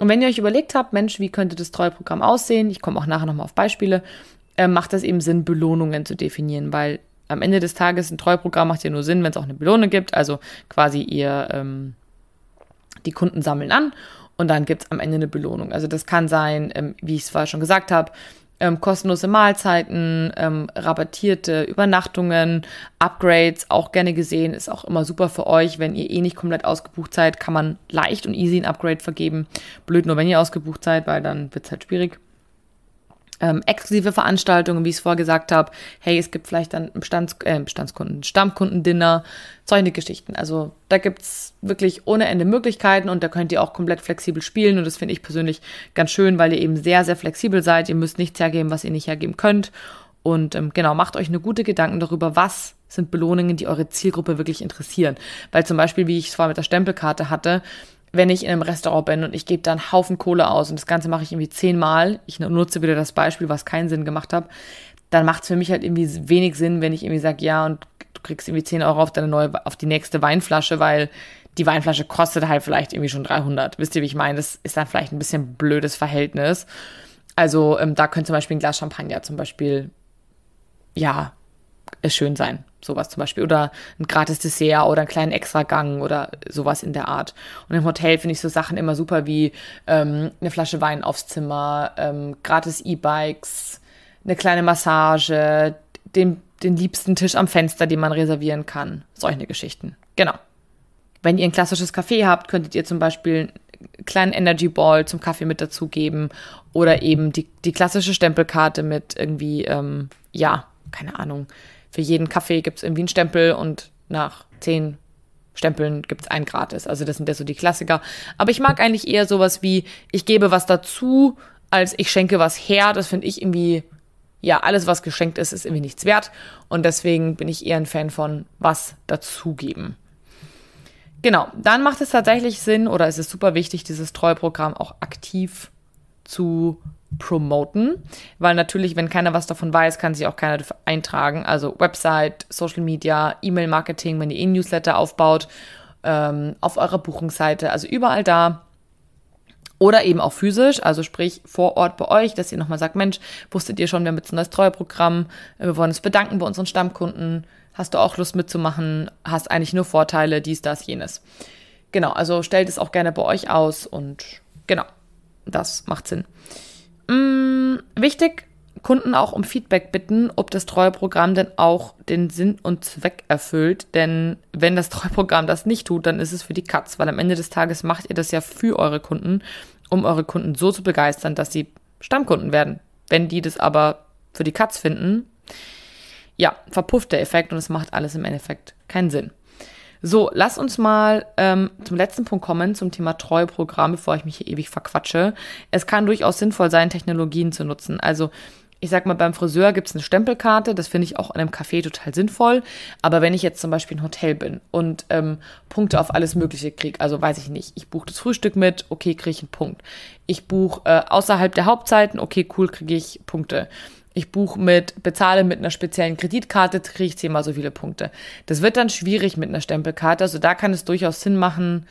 Und wenn ihr euch überlegt habt, Mensch, wie könnte das Treueprogramm aussehen? Ich komme auch nachher nochmal auf Beispiele. Äh, macht das eben Sinn, Belohnungen zu definieren, weil am Ende des Tages ein Treueprogramm macht ja nur Sinn, wenn es auch eine Belohnung gibt. Also quasi ihr ähm, die Kunden sammeln an und dann gibt es am Ende eine Belohnung. Also das kann sein, ähm, wie ich es vorher schon gesagt habe, ähm, kostenlose Mahlzeiten, ähm, rabattierte Übernachtungen, Upgrades, auch gerne gesehen, ist auch immer super für euch. Wenn ihr eh nicht komplett ausgebucht seid, kann man leicht und easy ein Upgrade vergeben. Blöd nur, wenn ihr ausgebucht seid, weil dann wird es halt schwierig ähm, exklusive Veranstaltungen, wie ich es vorgesagt habe. Hey, es gibt vielleicht dann Bestands, äh, Bestandskunden, Stammkundendinner, solche Geschichten. Also da gibt es wirklich ohne Ende Möglichkeiten und da könnt ihr auch komplett flexibel spielen und das finde ich persönlich ganz schön, weil ihr eben sehr, sehr flexibel seid. Ihr müsst nichts hergeben, was ihr nicht hergeben könnt. Und ähm, genau, macht euch eine gute Gedanken darüber, was sind Belohnungen, die eure Zielgruppe wirklich interessieren. Weil zum Beispiel, wie ich es vorher mit der Stempelkarte hatte, wenn ich in einem Restaurant bin und ich gebe da einen Haufen Kohle aus und das Ganze mache ich irgendwie zehnmal, ich nutze wieder das Beispiel, was keinen Sinn gemacht hat, dann macht es für mich halt irgendwie wenig Sinn, wenn ich irgendwie sage, ja, und du kriegst irgendwie 10 Euro auf deine neue, auf die nächste Weinflasche, weil die Weinflasche kostet halt vielleicht irgendwie schon 300. Wisst ihr, wie ich meine? Das ist dann vielleicht ein bisschen blödes Verhältnis. Also ähm, da könnte zum Beispiel ein Glas Champagner zum Beispiel, ja, schön sein sowas zum Beispiel. Oder ein gratis Dessert oder einen kleinen Extragang oder sowas in der Art. Und im Hotel finde ich so Sachen immer super wie ähm, eine Flasche Wein aufs Zimmer, ähm, gratis E-Bikes, eine kleine Massage, den, den liebsten Tisch am Fenster, den man reservieren kann. Solche Geschichten. Genau. Wenn ihr ein klassisches Café habt, könntet ihr zum Beispiel einen kleinen Energy Ball zum Kaffee mit dazugeben oder eben die, die klassische Stempelkarte mit irgendwie, ähm, ja, keine Ahnung, für jeden Kaffee gibt es irgendwie einen Stempel und nach zehn Stempeln gibt es einen gratis. Also das sind ja so die Klassiker. Aber ich mag eigentlich eher sowas wie, ich gebe was dazu, als ich schenke was her. Das finde ich irgendwie, ja, alles, was geschenkt ist, ist irgendwie nichts wert. Und deswegen bin ich eher ein Fan von was dazugeben. Genau, dann macht es tatsächlich Sinn oder es ist super wichtig, dieses Treueprogramm auch aktiv zu promoten, weil natürlich, wenn keiner was davon weiß, kann sich auch keiner eintragen. Also Website, Social Media, E-Mail-Marketing, wenn ihr E-Newsletter eh aufbaut, ähm, auf eurer Buchungsseite, also überall da. Oder eben auch physisch, also sprich vor Ort bei euch, dass ihr nochmal sagt, Mensch, wusstet ihr schon, wir haben jetzt ein neues Treueprogramm, wir wollen uns bedanken bei unseren Stammkunden, hast du auch Lust mitzumachen, hast eigentlich nur Vorteile, dies, das, jenes. Genau, also stellt es auch gerne bei euch aus und genau, das macht Sinn. Mh, mm, wichtig, Kunden auch um Feedback bitten, ob das Treueprogramm denn auch den Sinn und Zweck erfüllt. Denn wenn das Treueprogramm das nicht tut, dann ist es für die Katz, weil am Ende des Tages macht ihr das ja für eure Kunden, um eure Kunden so zu begeistern, dass sie Stammkunden werden. Wenn die das aber für die Katz finden, ja, verpufft der Effekt und es macht alles im Endeffekt keinen Sinn. So, lass uns mal ähm, zum letzten Punkt kommen, zum Thema Treuprogramm, bevor ich mich hier ewig verquatsche. Es kann durchaus sinnvoll sein, Technologien zu nutzen. Also ich sag mal, beim Friseur gibt's eine Stempelkarte, das finde ich auch in einem Café total sinnvoll. Aber wenn ich jetzt zum Beispiel ein Hotel bin und ähm, Punkte auf alles Mögliche kriege, also weiß ich nicht, ich buche das Frühstück mit, okay, kriege ich einen Punkt. Ich buche äh, außerhalb der Hauptzeiten, okay, cool, kriege ich Punkte ich buche mit, bezahle mit einer speziellen Kreditkarte, kriege ich zehnmal so viele Punkte. Das wird dann schwierig mit einer Stempelkarte. Also da kann es durchaus Sinn machen,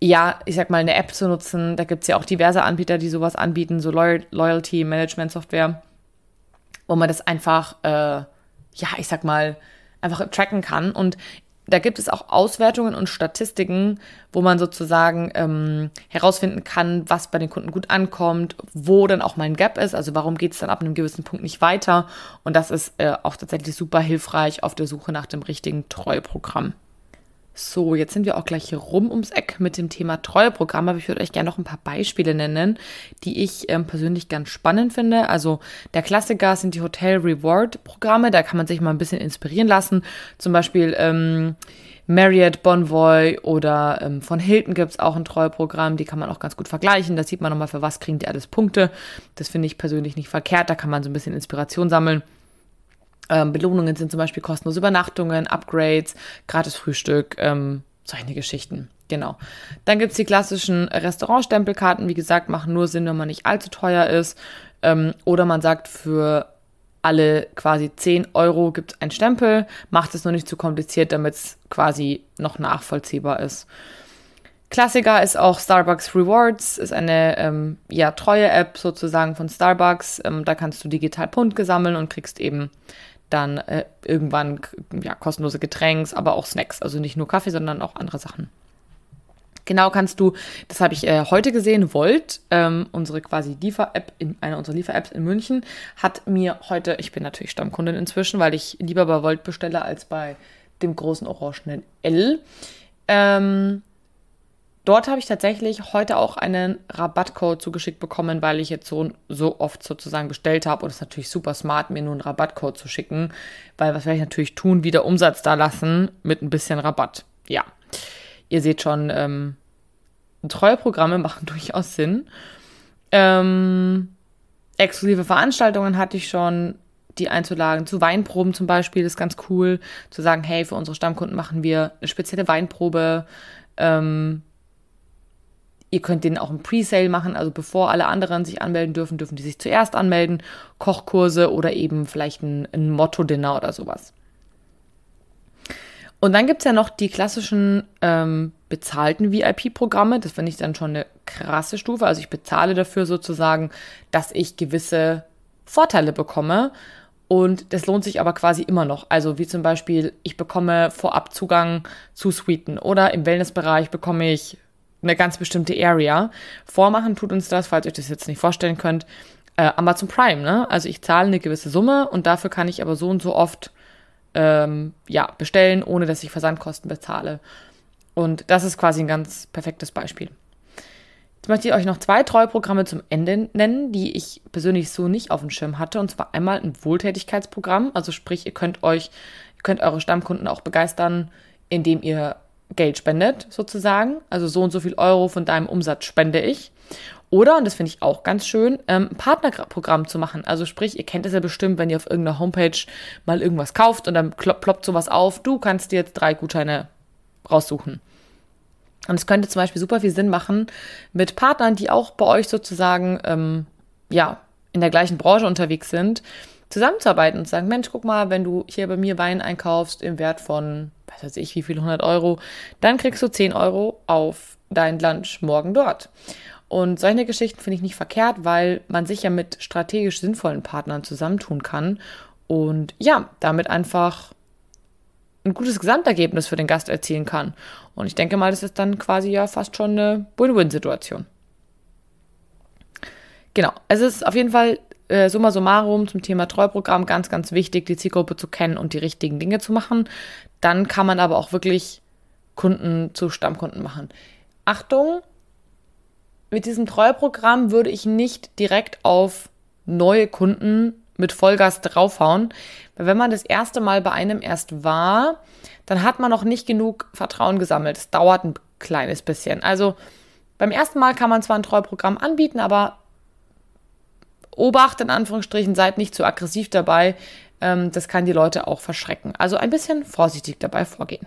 ja, ich sag mal, eine App zu nutzen. Da gibt es ja auch diverse Anbieter, die sowas anbieten, so Loy Loyalty Management Software, wo man das einfach, äh, ja, ich sag mal, einfach tracken kann. Und da gibt es auch Auswertungen und Statistiken, wo man sozusagen ähm, herausfinden kann, was bei den Kunden gut ankommt, wo dann auch mal ein Gap ist, also warum geht es dann ab einem gewissen Punkt nicht weiter. Und das ist äh, auch tatsächlich super hilfreich auf der Suche nach dem richtigen Treueprogramm. So, jetzt sind wir auch gleich rum ums Eck mit dem Thema Treueprogramm, aber ich würde euch gerne noch ein paar Beispiele nennen, die ich ähm, persönlich ganz spannend finde. Also der Klassiker sind die Hotel Reward Programme, da kann man sich mal ein bisschen inspirieren lassen. Zum Beispiel ähm, Marriott, Bonvoy oder ähm, von Hilton gibt es auch ein Treueprogramm, die kann man auch ganz gut vergleichen. Da sieht man nochmal, für was kriegen die alles Punkte. Das finde ich persönlich nicht verkehrt, da kann man so ein bisschen Inspiration sammeln. Ähm, Belohnungen sind zum Beispiel kostenlose Übernachtungen, Upgrades, gratis Frühstück, ähm, solche Geschichten. Genau. Dann gibt es die klassischen Restaurantstempelkarten. Wie gesagt, machen nur Sinn, wenn man nicht allzu teuer ist. Ähm, oder man sagt, für alle quasi 10 Euro gibt es einen Stempel. Macht es nur nicht zu kompliziert, damit es quasi noch nachvollziehbar ist. Klassiker ist auch Starbucks Rewards, ist eine ähm, ja, treue App sozusagen von Starbucks. Ähm, da kannst du digital Punkte sammeln und kriegst eben dann äh, irgendwann ja, kostenlose Getränks, aber auch Snacks. Also nicht nur Kaffee, sondern auch andere Sachen. Genau kannst du, das habe ich äh, heute gesehen, Volt, ähm, unsere quasi Liefer-App, eine unserer Liefer-Apps in München, hat mir heute, ich bin natürlich Stammkundin inzwischen, weil ich lieber bei Volt bestelle als bei dem großen orangenen L. Ähm, Dort habe ich tatsächlich heute auch einen Rabattcode zugeschickt bekommen, weil ich jetzt so, so oft sozusagen bestellt habe. Und es ist natürlich super smart, mir nur einen Rabattcode zu schicken, weil was werde ich natürlich tun? Wieder Umsatz da lassen mit ein bisschen Rabatt. Ja, ihr seht schon, ähm, Treuprogramme machen durchaus Sinn. Ähm, exklusive Veranstaltungen hatte ich schon, die einzuladen. Zu Weinproben zum Beispiel ist ganz cool, zu sagen, hey, für unsere Stammkunden machen wir eine spezielle Weinprobe. Ähm, Ihr könnt den auch im Presale machen, also bevor alle anderen sich anmelden dürfen, dürfen die sich zuerst anmelden. Kochkurse oder eben vielleicht ein, ein Motto-Dinner oder sowas. Und dann gibt es ja noch die klassischen ähm, bezahlten VIP-Programme. Das finde ich dann schon eine krasse Stufe. Also ich bezahle dafür sozusagen, dass ich gewisse Vorteile bekomme. Und das lohnt sich aber quasi immer noch. Also wie zum Beispiel, ich bekomme vorab Zugang zu Suiten oder im Wellnessbereich bekomme ich eine ganz bestimmte Area. Vormachen tut uns das, falls ihr euch das jetzt nicht vorstellen könnt, äh, Amazon Prime, ne? Also ich zahle eine gewisse Summe und dafür kann ich aber so und so oft ähm, ja, bestellen, ohne dass ich Versandkosten bezahle. Und das ist quasi ein ganz perfektes Beispiel. Jetzt möchte ich euch noch zwei Treuprogramme zum Ende nennen, die ich persönlich so nicht auf dem Schirm hatte. Und zwar einmal ein Wohltätigkeitsprogramm. Also sprich, ihr könnt euch, ihr könnt eure Stammkunden auch begeistern, indem ihr Geld spendet, sozusagen. Also so und so viel Euro von deinem Umsatz spende ich. Oder, und das finde ich auch ganz schön, ähm, ein Partnerprogramm zu machen. Also sprich, ihr kennt es ja bestimmt, wenn ihr auf irgendeiner Homepage mal irgendwas kauft und dann ploppt sowas auf, du kannst dir jetzt drei Gutscheine raussuchen. Und es könnte zum Beispiel super viel Sinn machen mit Partnern, die auch bei euch sozusagen ähm, ja in der gleichen Branche unterwegs sind, zusammenzuarbeiten und zu sagen, Mensch, guck mal, wenn du hier bei mir Wein einkaufst im Wert von, was weiß ich, wie viel, 100 Euro, dann kriegst du 10 Euro auf dein Lunch morgen dort. Und solche Geschichten finde ich nicht verkehrt, weil man sich ja mit strategisch sinnvollen Partnern zusammentun kann und ja, damit einfach ein gutes Gesamtergebnis für den Gast erzielen kann. Und ich denke mal, das ist dann quasi ja fast schon eine Win-Win-Situation. Genau, es ist auf jeden Fall äh, summa summarum zum Thema Treuprogramm ganz, ganz wichtig, die Zielgruppe zu kennen und die richtigen Dinge zu machen. Dann kann man aber auch wirklich Kunden zu Stammkunden machen. Achtung, mit diesem Treuprogramm würde ich nicht direkt auf neue Kunden mit Vollgas draufhauen. Weil wenn man das erste Mal bei einem erst war, dann hat man noch nicht genug Vertrauen gesammelt. Es dauert ein kleines bisschen. Also beim ersten Mal kann man zwar ein Treuprogramm anbieten, aber Obacht in Anführungsstrichen, seid nicht zu aggressiv dabei. Ähm, das kann die Leute auch verschrecken. Also ein bisschen vorsichtig dabei vorgehen.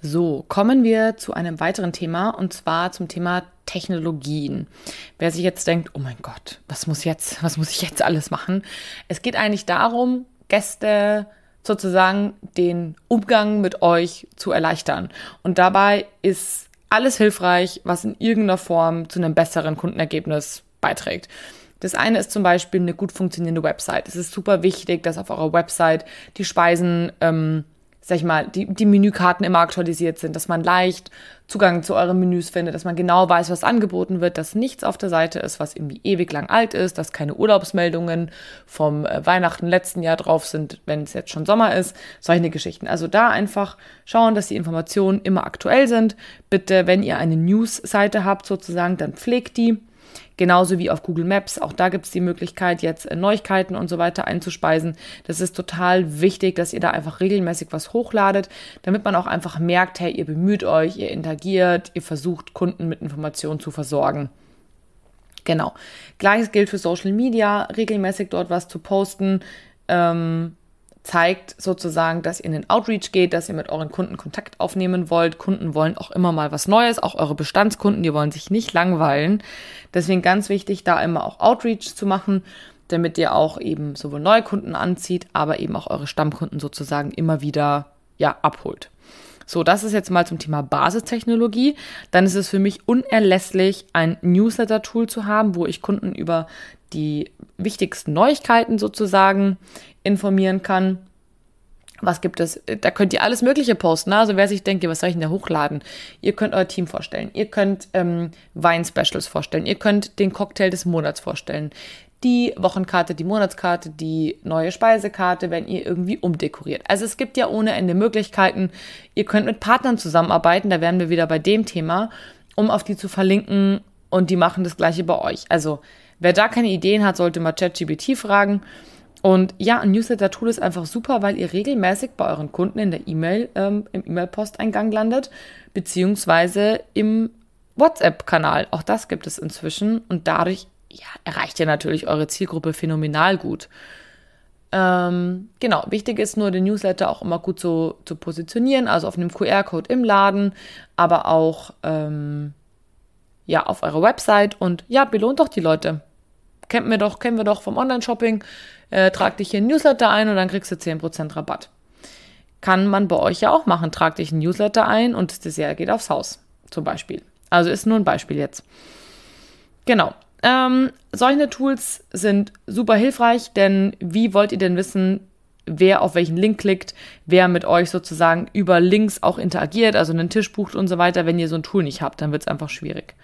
So, kommen wir zu einem weiteren Thema und zwar zum Thema Technologien. Wer sich jetzt denkt, oh mein Gott, was muss jetzt, was muss ich jetzt alles machen? Es geht eigentlich darum, Gäste sozusagen den Umgang mit euch zu erleichtern. Und dabei ist alles hilfreich, was in irgendeiner Form zu einem besseren Kundenergebnis beiträgt. Das eine ist zum Beispiel eine gut funktionierende Website. Es ist super wichtig, dass auf eurer Website die Speisen, ähm, sag ich mal, die, die Menükarten immer aktualisiert sind, dass man leicht Zugang zu euren Menüs findet, dass man genau weiß, was angeboten wird, dass nichts auf der Seite ist, was irgendwie ewig lang alt ist, dass keine Urlaubsmeldungen vom äh, Weihnachten letzten Jahr drauf sind, wenn es jetzt schon Sommer ist, solche Geschichten. Also da einfach schauen, dass die Informationen immer aktuell sind. Bitte, wenn ihr eine News-Seite habt sozusagen, dann pflegt die Genauso wie auf Google Maps. Auch da gibt es die Möglichkeit, jetzt äh, Neuigkeiten und so weiter einzuspeisen. Das ist total wichtig, dass ihr da einfach regelmäßig was hochladet, damit man auch einfach merkt, hey, ihr bemüht euch, ihr interagiert, ihr versucht, Kunden mit Informationen zu versorgen. Genau. Gleiches gilt für Social Media, regelmäßig dort was zu posten. Ähm, zeigt sozusagen, dass ihr in den Outreach geht, dass ihr mit euren Kunden Kontakt aufnehmen wollt. Kunden wollen auch immer mal was Neues, auch eure Bestandskunden, die wollen sich nicht langweilen. Deswegen ganz wichtig, da immer auch Outreach zu machen, damit ihr auch eben sowohl neue Kunden anzieht, aber eben auch eure Stammkunden sozusagen immer wieder ja abholt. So, das ist jetzt mal zum Thema Basistechnologie. Dann ist es für mich unerlässlich, ein Newsletter-Tool zu haben, wo ich Kunden über die wichtigsten Neuigkeiten sozusagen informieren kann. Was gibt es? Da könnt ihr alles Mögliche posten. Also wer sich denkt, was soll ich denn da hochladen? Ihr könnt euer Team vorstellen. Ihr könnt ähm, Wein-Specials vorstellen. Ihr könnt den Cocktail des Monats vorstellen. Die Wochenkarte, die Monatskarte, die neue Speisekarte, wenn ihr irgendwie umdekoriert. Also es gibt ja ohne Ende Möglichkeiten. Ihr könnt mit Partnern zusammenarbeiten. Da wären wir wieder bei dem Thema, um auf die zu verlinken und die machen das gleiche bei euch. Also wer da keine Ideen hat, sollte mal ChatGBT fragen. Und ja, ein Newsletter-Tool ist einfach super, weil ihr regelmäßig bei euren Kunden in der E-Mail, ähm, im E-Mail-Posteingang landet, beziehungsweise im WhatsApp-Kanal. Auch das gibt es inzwischen und dadurch ja, erreicht ihr natürlich eure Zielgruppe phänomenal gut. Ähm, genau, wichtig ist nur, den Newsletter auch immer gut so zu positionieren, also auf einem QR-Code im Laden, aber auch ähm, ja, auf eurer Website und ja, belohnt doch die Leute kennt wir doch, kennen wir doch vom Online-Shopping. Äh, trag dich hier in Newsletter ein und dann kriegst du 10% Rabatt. Kann man bei euch ja auch machen. Trag dich in Newsletter ein und das Dessert geht aufs Haus, zum Beispiel. Also ist nur ein Beispiel jetzt. Genau. Ähm, solche Tools sind super hilfreich, denn wie wollt ihr denn wissen, wer auf welchen Link klickt, wer mit euch sozusagen über Links auch interagiert, also einen Tisch bucht und so weiter. Wenn ihr so ein Tool nicht habt, dann wird es einfach schwierig.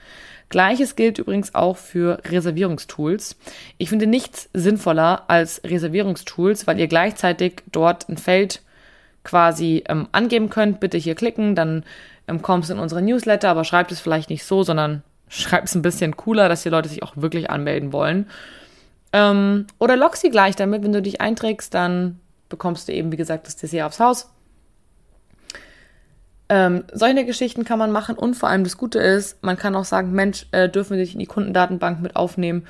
Gleiches gilt übrigens auch für Reservierungstools. Ich finde nichts sinnvoller als Reservierungstools, weil ihr gleichzeitig dort ein Feld quasi ähm, angeben könnt. Bitte hier klicken, dann ähm, kommt es in unsere Newsletter, aber schreibt es vielleicht nicht so, sondern schreibt es ein bisschen cooler, dass die Leute sich auch wirklich anmelden wollen. Ähm, oder log sie gleich damit, wenn du dich einträgst, dann bekommst du eben, wie gesagt, das Dessert aufs Haus. Ähm, solche Geschichten kann man machen und vor allem das Gute ist, man kann auch sagen, Mensch, äh, dürfen wir dich in die Kundendatenbank mit aufnehmen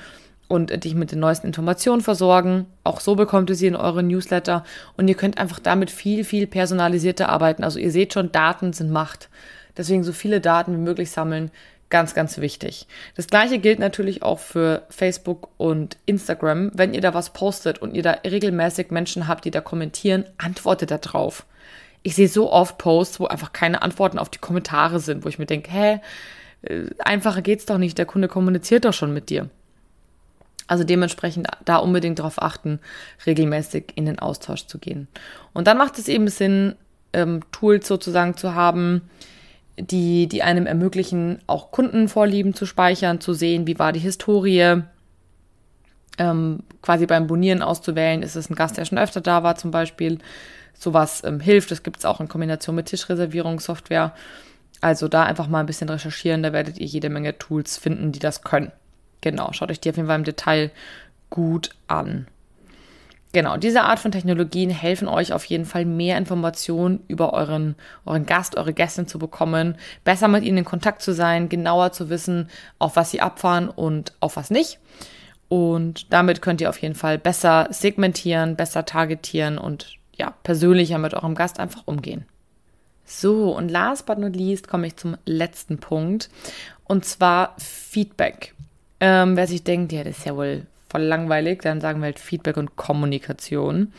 und äh, dich mit den neuesten Informationen versorgen. Auch so bekommt ihr sie in euren Newsletter und ihr könnt einfach damit viel, viel personalisierter arbeiten. Also ihr seht schon, Daten sind Macht. Deswegen so viele Daten wie möglich sammeln, ganz, ganz wichtig. Das gleiche gilt natürlich auch für Facebook und Instagram. Wenn ihr da was postet und ihr da regelmäßig Menschen habt, die da kommentieren, antwortet da drauf ich sehe so oft Posts, wo einfach keine Antworten auf die Kommentare sind, wo ich mir denke, hä, äh, einfacher geht's doch nicht, der Kunde kommuniziert doch schon mit dir. Also dementsprechend da unbedingt darauf achten, regelmäßig in den Austausch zu gehen. Und dann macht es eben Sinn, ähm, Tools sozusagen zu haben, die, die einem ermöglichen, auch Kundenvorlieben zu speichern, zu sehen, wie war die Historie, ähm, quasi beim Bonieren auszuwählen, ist es ein Gast, der schon öfter da war zum Beispiel. Sowas ähm, hilft. Das gibt es auch in Kombination mit Tischreservierungssoftware. Also da einfach mal ein bisschen recherchieren, da werdet ihr jede Menge Tools finden, die das können. Genau, schaut euch die auf jeden Fall im Detail gut an. Genau, diese Art von Technologien helfen euch auf jeden Fall mehr Informationen über euren, euren Gast, eure Gäste zu bekommen, besser mit ihnen in Kontakt zu sein, genauer zu wissen, auf was sie abfahren und auf was nicht. Und damit könnt ihr auf jeden Fall besser segmentieren, besser targetieren und ja, persönlicher mit eurem Gast einfach umgehen. So, und last but not least komme ich zum letzten Punkt und zwar Feedback. Ähm, wer sich denkt, ja, das ist ja wohl voll langweilig, dann sagen wir halt Feedback und Kommunikation.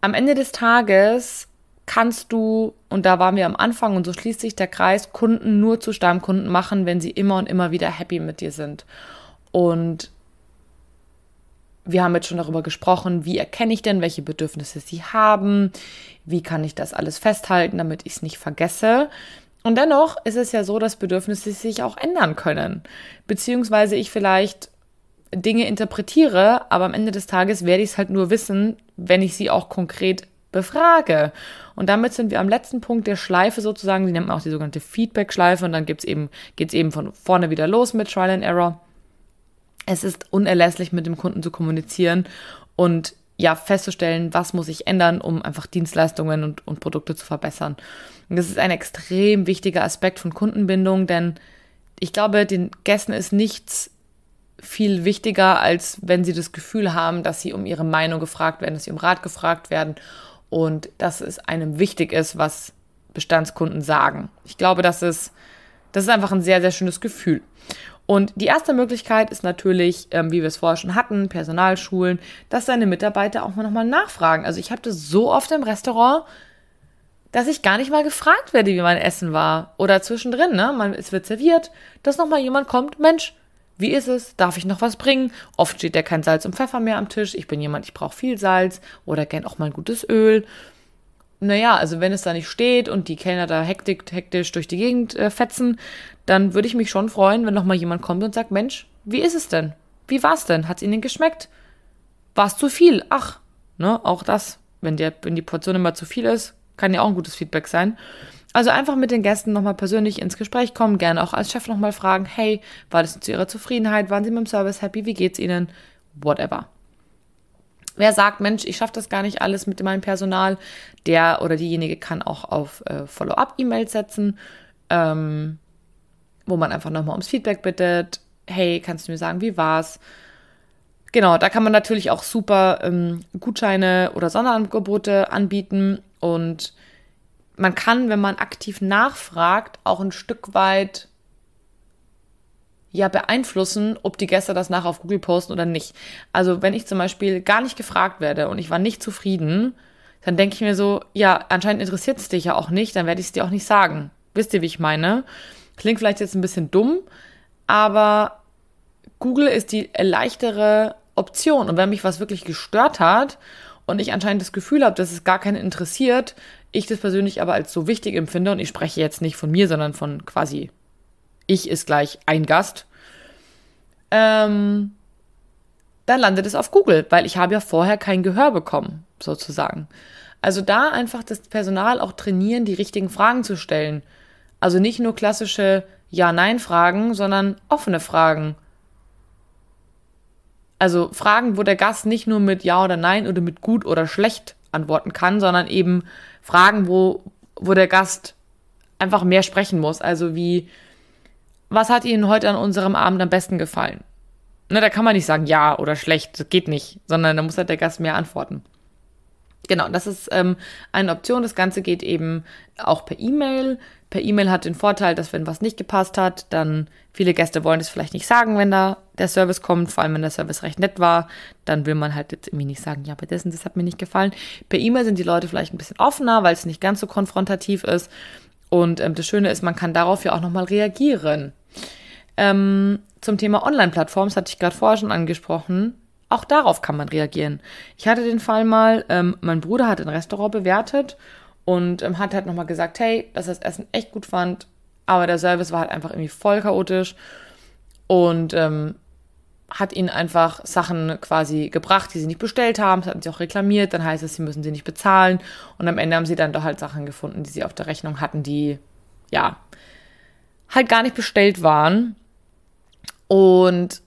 Am Ende des Tages kannst du, und da waren wir am Anfang und so schließt sich der Kreis, Kunden nur zu Stammkunden machen, wenn sie immer und immer wieder happy mit dir sind. Und wir haben jetzt schon darüber gesprochen, wie erkenne ich denn, welche Bedürfnisse sie haben, wie kann ich das alles festhalten, damit ich es nicht vergesse. Und dennoch ist es ja so, dass Bedürfnisse sich auch ändern können, beziehungsweise ich vielleicht Dinge interpretiere, aber am Ende des Tages werde ich es halt nur wissen, wenn ich sie auch konkret befrage. Und damit sind wir am letzten Punkt der Schleife sozusagen, Sie nennt man auch die sogenannte Feedback-Schleife und dann gibt's eben, geht's eben von vorne wieder los mit Trial and Error es ist unerlässlich, mit dem Kunden zu kommunizieren und ja, festzustellen, was muss ich ändern, um einfach Dienstleistungen und, und Produkte zu verbessern. Und das ist ein extrem wichtiger Aspekt von Kundenbindung, denn ich glaube, den Gästen ist nichts viel wichtiger, als wenn sie das Gefühl haben, dass sie um ihre Meinung gefragt werden, dass sie um Rat gefragt werden und dass es einem wichtig ist, was Bestandskunden sagen. Ich glaube, das ist, das ist einfach ein sehr, sehr schönes Gefühl. Und die erste Möglichkeit ist natürlich, ähm, wie wir es vorher schon hatten, Personalschulen, dass seine Mitarbeiter auch mal nochmal nachfragen. Also ich habe das so oft im Restaurant, dass ich gar nicht mal gefragt werde, wie mein Essen war. Oder zwischendrin, ne? Man, es wird serviert, dass nochmal jemand kommt, Mensch, wie ist es? Darf ich noch was bringen? Oft steht ja kein Salz und Pfeffer mehr am Tisch. Ich bin jemand, ich brauche viel Salz oder gern auch mal ein gutes Öl naja, also wenn es da nicht steht und die Kellner da hektisch, hektisch durch die Gegend äh, fetzen, dann würde ich mich schon freuen, wenn nochmal jemand kommt und sagt, Mensch, wie ist es denn? Wie war es denn? Hat es Ihnen geschmeckt? War es zu viel? Ach, ne, auch das. Wenn, der, wenn die Portion immer zu viel ist, kann ja auch ein gutes Feedback sein. Also einfach mit den Gästen nochmal persönlich ins Gespräch kommen, gerne auch als Chef nochmal fragen, hey, war das zu Ihrer Zufriedenheit? Waren Sie mit dem Service happy? Wie geht's Ihnen? Whatever. Wer sagt, Mensch, ich schaffe das gar nicht alles mit meinem Personal, der oder diejenige kann auch auf äh, Follow-up-E-Mails setzen, ähm, wo man einfach nochmal ums Feedback bittet. Hey, kannst du mir sagen, wie war's? Genau, da kann man natürlich auch super ähm, Gutscheine oder Sonderangebote anbieten und man kann, wenn man aktiv nachfragt, auch ein Stück weit ja beeinflussen, ob die Gäste das nachher auf Google posten oder nicht. Also wenn ich zum Beispiel gar nicht gefragt werde und ich war nicht zufrieden, dann denke ich mir so, ja, anscheinend interessiert es dich ja auch nicht, dann werde ich es dir auch nicht sagen. Wisst ihr, wie ich meine? Klingt vielleicht jetzt ein bisschen dumm, aber Google ist die leichtere Option. Und wenn mich was wirklich gestört hat und ich anscheinend das Gefühl habe, dass es gar keinen interessiert, ich das persönlich aber als so wichtig empfinde und ich spreche jetzt nicht von mir, sondern von quasi ich ist gleich ein Gast, ähm, dann landet es auf Google, weil ich habe ja vorher kein Gehör bekommen, sozusagen. Also da einfach das Personal auch trainieren, die richtigen Fragen zu stellen. Also nicht nur klassische Ja-Nein-Fragen, sondern offene Fragen. Also Fragen, wo der Gast nicht nur mit Ja oder Nein oder mit gut oder schlecht antworten kann, sondern eben Fragen, wo, wo der Gast einfach mehr sprechen muss. Also wie, was hat Ihnen heute an unserem Abend am besten gefallen? Ne, da kann man nicht sagen, ja oder schlecht, das geht nicht, sondern da muss halt der Gast mehr antworten. Genau, das ist ähm, eine Option. Das Ganze geht eben auch per E-Mail. Per E-Mail hat den Vorteil, dass wenn was nicht gepasst hat, dann viele Gäste wollen es vielleicht nicht sagen, wenn da der Service kommt, vor allem wenn der Service recht nett war, dann will man halt jetzt irgendwie nicht sagen, ja, bei dessen, das hat mir nicht gefallen. Per E-Mail sind die Leute vielleicht ein bisschen offener, weil es nicht ganz so konfrontativ ist. Und ähm, das Schöne ist, man kann darauf ja auch nochmal reagieren. Ähm, zum Thema online plattforms hatte ich gerade vorher schon angesprochen. Auch darauf kann man reagieren. Ich hatte den Fall mal, ähm, mein Bruder hat ein Restaurant bewertet und ähm, hat halt nochmal gesagt, hey, dass er das Essen echt gut fand, aber der Service war halt einfach irgendwie voll chaotisch. Und ähm, hat ihnen einfach Sachen quasi gebracht, die sie nicht bestellt haben. Das hatten sie auch reklamiert. Dann heißt es, sie müssen sie nicht bezahlen. Und am Ende haben sie dann doch halt Sachen gefunden, die sie auf der Rechnung hatten, die ja halt gar nicht bestellt waren. Und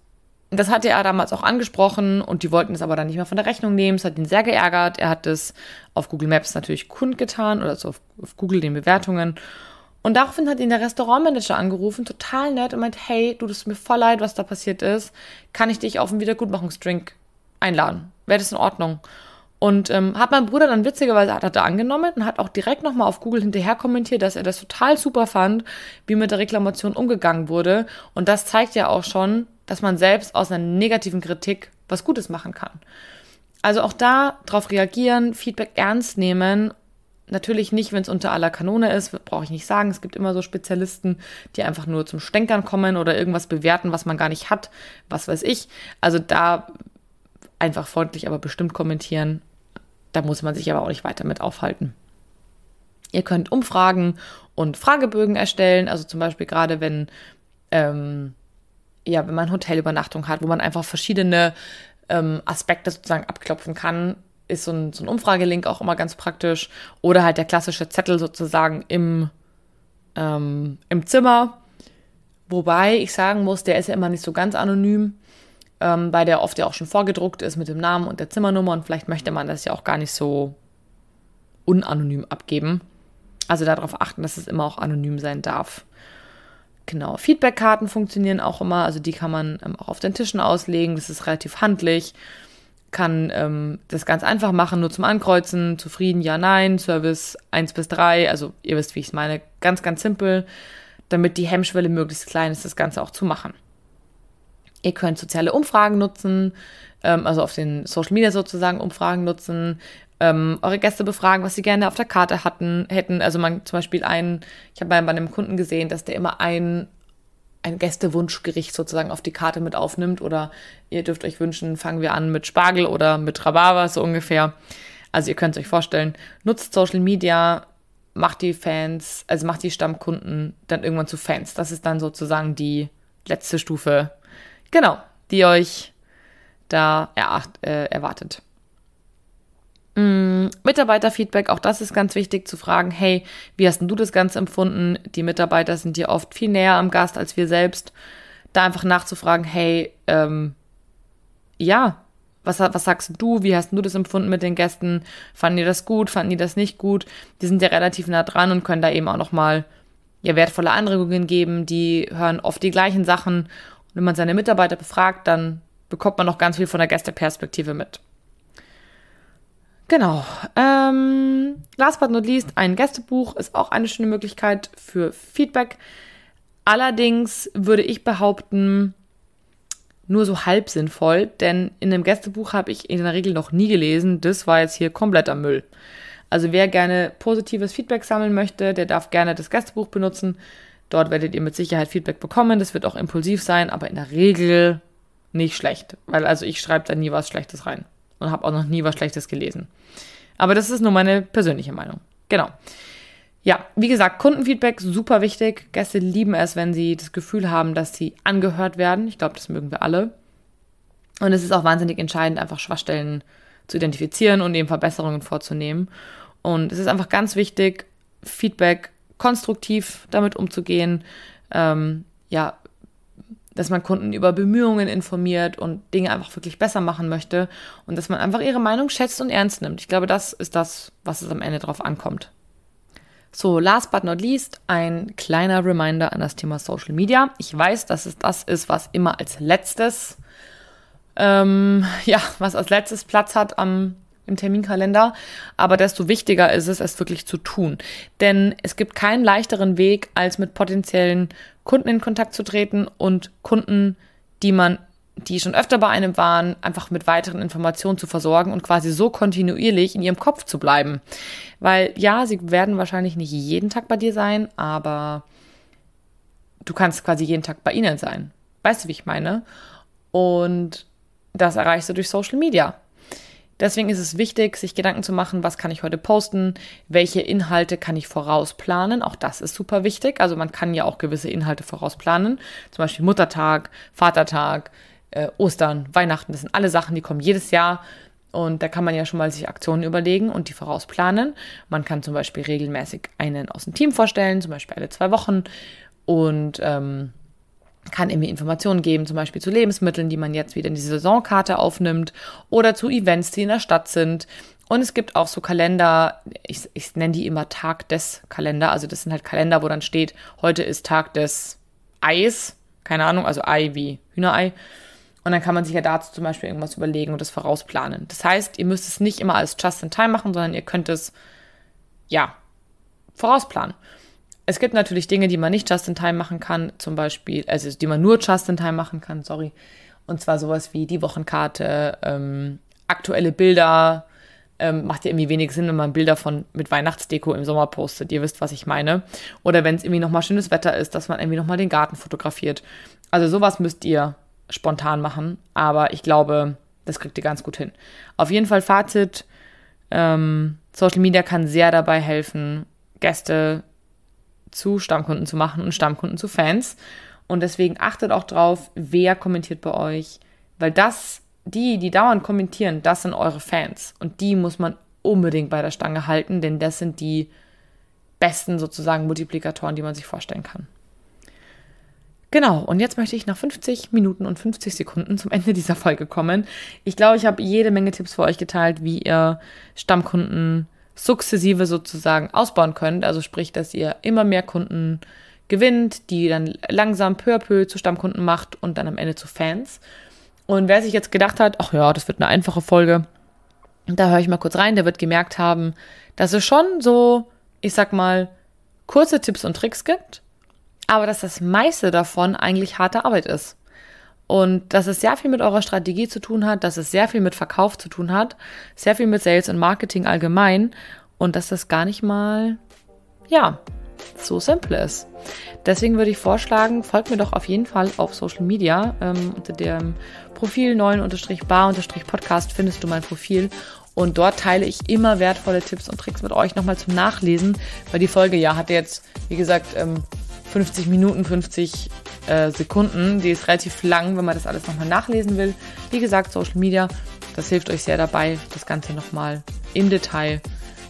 das hatte er damals auch angesprochen und die wollten es aber dann nicht mehr von der Rechnung nehmen. Es hat ihn sehr geärgert. Er hat es auf Google Maps natürlich kundgetan oder so auf, auf Google den Bewertungen und daraufhin hat ihn der Restaurantmanager angerufen, total nett, und meint, hey, du tust mir voll leid, was da passiert ist. Kann ich dich auf einen Wiedergutmachungsdrink einladen? Wäre das in Ordnung? Und ähm, hat mein Bruder dann witzigerweise hat, hat er angenommen und hat auch direkt nochmal auf Google hinterher kommentiert, dass er das total super fand, wie mit der Reklamation umgegangen wurde. Und das zeigt ja auch schon, dass man selbst aus einer negativen Kritik was Gutes machen kann. Also auch da drauf reagieren, Feedback ernst nehmen Natürlich nicht, wenn es unter aller Kanone ist, brauche ich nicht sagen. Es gibt immer so Spezialisten, die einfach nur zum Stänkern kommen oder irgendwas bewerten, was man gar nicht hat, was weiß ich. Also da einfach freundlich, aber bestimmt kommentieren. Da muss man sich aber auch nicht weiter mit aufhalten. Ihr könnt Umfragen und Fragebögen erstellen, also zum Beispiel gerade wenn, ähm, ja, wenn man Hotelübernachtung hat, wo man einfach verschiedene ähm, Aspekte sozusagen abklopfen kann, ist so ein, so ein Umfragelink auch immer ganz praktisch. Oder halt der klassische Zettel sozusagen im, ähm, im Zimmer. Wobei ich sagen muss, der ist ja immer nicht so ganz anonym, ähm, weil der oft ja auch schon vorgedruckt ist mit dem Namen und der Zimmernummer und vielleicht möchte man das ja auch gar nicht so unanonym abgeben. Also darauf achten, dass es immer auch anonym sein darf. Genau, Feedbackkarten funktionieren auch immer, also die kann man ähm, auch auf den Tischen auslegen, das ist relativ handlich kann ähm, das ganz einfach machen, nur zum Ankreuzen, zufrieden, ja, nein, Service 1 bis 3, also ihr wisst, wie ich es meine, ganz, ganz simpel, damit die Hemmschwelle möglichst klein ist, das Ganze auch zu machen. Ihr könnt soziale Umfragen nutzen, ähm, also auf den Social Media sozusagen Umfragen nutzen, ähm, eure Gäste befragen, was sie gerne auf der Karte hatten, hätten. Also man zum Beispiel einen, ich habe bei einem Kunden gesehen, dass der immer einen ein Gästewunschgericht sozusagen auf die Karte mit aufnimmt oder ihr dürft euch wünschen, fangen wir an mit Spargel oder mit Rhabarber so ungefähr. Also ihr könnt es euch vorstellen, nutzt Social Media, macht die Fans, also macht die Stammkunden dann irgendwann zu Fans. Das ist dann sozusagen die letzte Stufe, genau, die euch da eracht, äh, erwartet. Mm, Mitarbeiterfeedback, auch das ist ganz wichtig zu fragen, hey, wie hast denn du das Ganze empfunden? Die Mitarbeiter sind dir oft viel näher am Gast als wir selbst. Da einfach nachzufragen, hey, ähm, ja, was, was sagst du? Wie hast du das empfunden mit den Gästen? Fanden die das gut? Fanden die das nicht gut? Die sind ja relativ nah dran und können da eben auch nochmal ja, wertvolle Anregungen geben. Die hören oft die gleichen Sachen. Und wenn man seine Mitarbeiter befragt, dann bekommt man noch ganz viel von der Gästeperspektive mit. Genau. Ähm, last but not least, ein Gästebuch ist auch eine schöne Möglichkeit für Feedback. Allerdings würde ich behaupten, nur so halb sinnvoll, denn in einem Gästebuch habe ich in der Regel noch nie gelesen. Das war jetzt hier kompletter Müll. Also wer gerne positives Feedback sammeln möchte, der darf gerne das Gästebuch benutzen. Dort werdet ihr mit Sicherheit Feedback bekommen. Das wird auch impulsiv sein, aber in der Regel nicht schlecht, weil also ich schreibe da nie was Schlechtes rein und habe auch noch nie was Schlechtes gelesen. Aber das ist nur meine persönliche Meinung. Genau. Ja, wie gesagt, Kundenfeedback super wichtig. Gäste lieben es, wenn sie das Gefühl haben, dass sie angehört werden. Ich glaube, das mögen wir alle. Und es ist auch wahnsinnig entscheidend, einfach Schwachstellen zu identifizieren und eben Verbesserungen vorzunehmen. Und es ist einfach ganz wichtig, Feedback konstruktiv damit umzugehen, ähm, ja, dass man Kunden über Bemühungen informiert und Dinge einfach wirklich besser machen möchte und dass man einfach ihre Meinung schätzt und ernst nimmt. Ich glaube, das ist das, was es am Ende drauf ankommt. So, last but not least, ein kleiner Reminder an das Thema Social Media. Ich weiß, dass es das ist, was immer als letztes, ähm, ja, was als letztes Platz hat am im Terminkalender. Aber desto wichtiger ist es, es wirklich zu tun. Denn es gibt keinen leichteren Weg, als mit potenziellen Kunden in Kontakt zu treten und Kunden, die man die schon öfter bei einem waren, einfach mit weiteren Informationen zu versorgen und quasi so kontinuierlich in ihrem Kopf zu bleiben. Weil ja, sie werden wahrscheinlich nicht jeden Tag bei dir sein, aber du kannst quasi jeden Tag bei ihnen sein. Weißt du, wie ich meine? Und das erreichst du durch Social Media. Deswegen ist es wichtig, sich Gedanken zu machen, was kann ich heute posten, welche Inhalte kann ich vorausplanen. Auch das ist super wichtig. Also man kann ja auch gewisse Inhalte vorausplanen, zum Beispiel Muttertag, Vatertag, äh, Ostern, Weihnachten. Das sind alle Sachen, die kommen jedes Jahr. Und da kann man ja schon mal sich Aktionen überlegen und die vorausplanen. Man kann zum Beispiel regelmäßig einen aus dem Team vorstellen, zum Beispiel alle zwei Wochen. Und ähm, kann irgendwie Informationen geben, zum Beispiel zu Lebensmitteln, die man jetzt wieder in die Saisonkarte aufnimmt oder zu Events, die in der Stadt sind. Und es gibt auch so Kalender, ich, ich nenne die immer Tag des Kalender, also das sind halt Kalender, wo dann steht, heute ist Tag des Eis, keine Ahnung, also Ei wie Hühnerei. Und dann kann man sich ja dazu zum Beispiel irgendwas überlegen und das vorausplanen. Das heißt, ihr müsst es nicht immer als Just-in-Time machen, sondern ihr könnt es, ja, vorausplanen es gibt natürlich Dinge, die man nicht just in time machen kann, zum Beispiel, also die man nur just in time machen kann, sorry. Und zwar sowas wie die Wochenkarte, ähm, aktuelle Bilder. Ähm, macht ja irgendwie wenig Sinn, wenn man Bilder von mit Weihnachtsdeko im Sommer postet. Ihr wisst, was ich meine. Oder wenn es irgendwie nochmal schönes Wetter ist, dass man irgendwie nochmal den Garten fotografiert. Also sowas müsst ihr spontan machen. Aber ich glaube, das kriegt ihr ganz gut hin. Auf jeden Fall Fazit. Ähm, Social Media kann sehr dabei helfen, Gäste zu Stammkunden zu machen und Stammkunden zu Fans. Und deswegen achtet auch drauf, wer kommentiert bei euch, weil das, die, die dauernd kommentieren, das sind eure Fans. Und die muss man unbedingt bei der Stange halten, denn das sind die besten sozusagen Multiplikatoren, die man sich vorstellen kann. Genau, und jetzt möchte ich nach 50 Minuten und 50 Sekunden zum Ende dieser Folge kommen. Ich glaube, ich habe jede Menge Tipps für euch geteilt, wie ihr Stammkunden sukzessive sozusagen ausbauen könnt. Also sprich, dass ihr immer mehr Kunden gewinnt, die dann langsam peu à peu zu Stammkunden macht und dann am Ende zu Fans. Und wer sich jetzt gedacht hat, ach ja, das wird eine einfache Folge, da höre ich mal kurz rein, der wird gemerkt haben, dass es schon so, ich sag mal, kurze Tipps und Tricks gibt, aber dass das meiste davon eigentlich harte Arbeit ist. Und dass es sehr viel mit eurer Strategie zu tun hat, dass es sehr viel mit Verkauf zu tun hat, sehr viel mit Sales und Marketing allgemein und dass das gar nicht mal, ja, so simpel ist. Deswegen würde ich vorschlagen, folgt mir doch auf jeden Fall auf Social Media. Ähm, unter dem Profil 9-bar-podcast findest du mein Profil und dort teile ich immer wertvolle Tipps und Tricks mit euch nochmal zum Nachlesen, weil die Folge ja hat jetzt, wie gesagt, ähm, 50 Minuten, 50 äh, Sekunden. Die ist relativ lang, wenn man das alles nochmal nachlesen will. Wie gesagt, Social Media, das hilft euch sehr dabei, das Ganze nochmal im Detail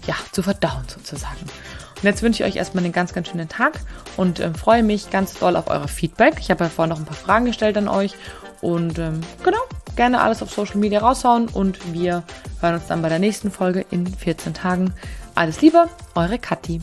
ja, zu verdauen sozusagen. Und jetzt wünsche ich euch erstmal einen ganz, ganz schönen Tag und äh, freue mich ganz doll auf euer Feedback. Ich habe ja vorhin noch ein paar Fragen gestellt an euch und ähm, genau, gerne alles auf Social Media raushauen und wir hören uns dann bei der nächsten Folge in 14 Tagen. Alles Liebe, eure Kathi.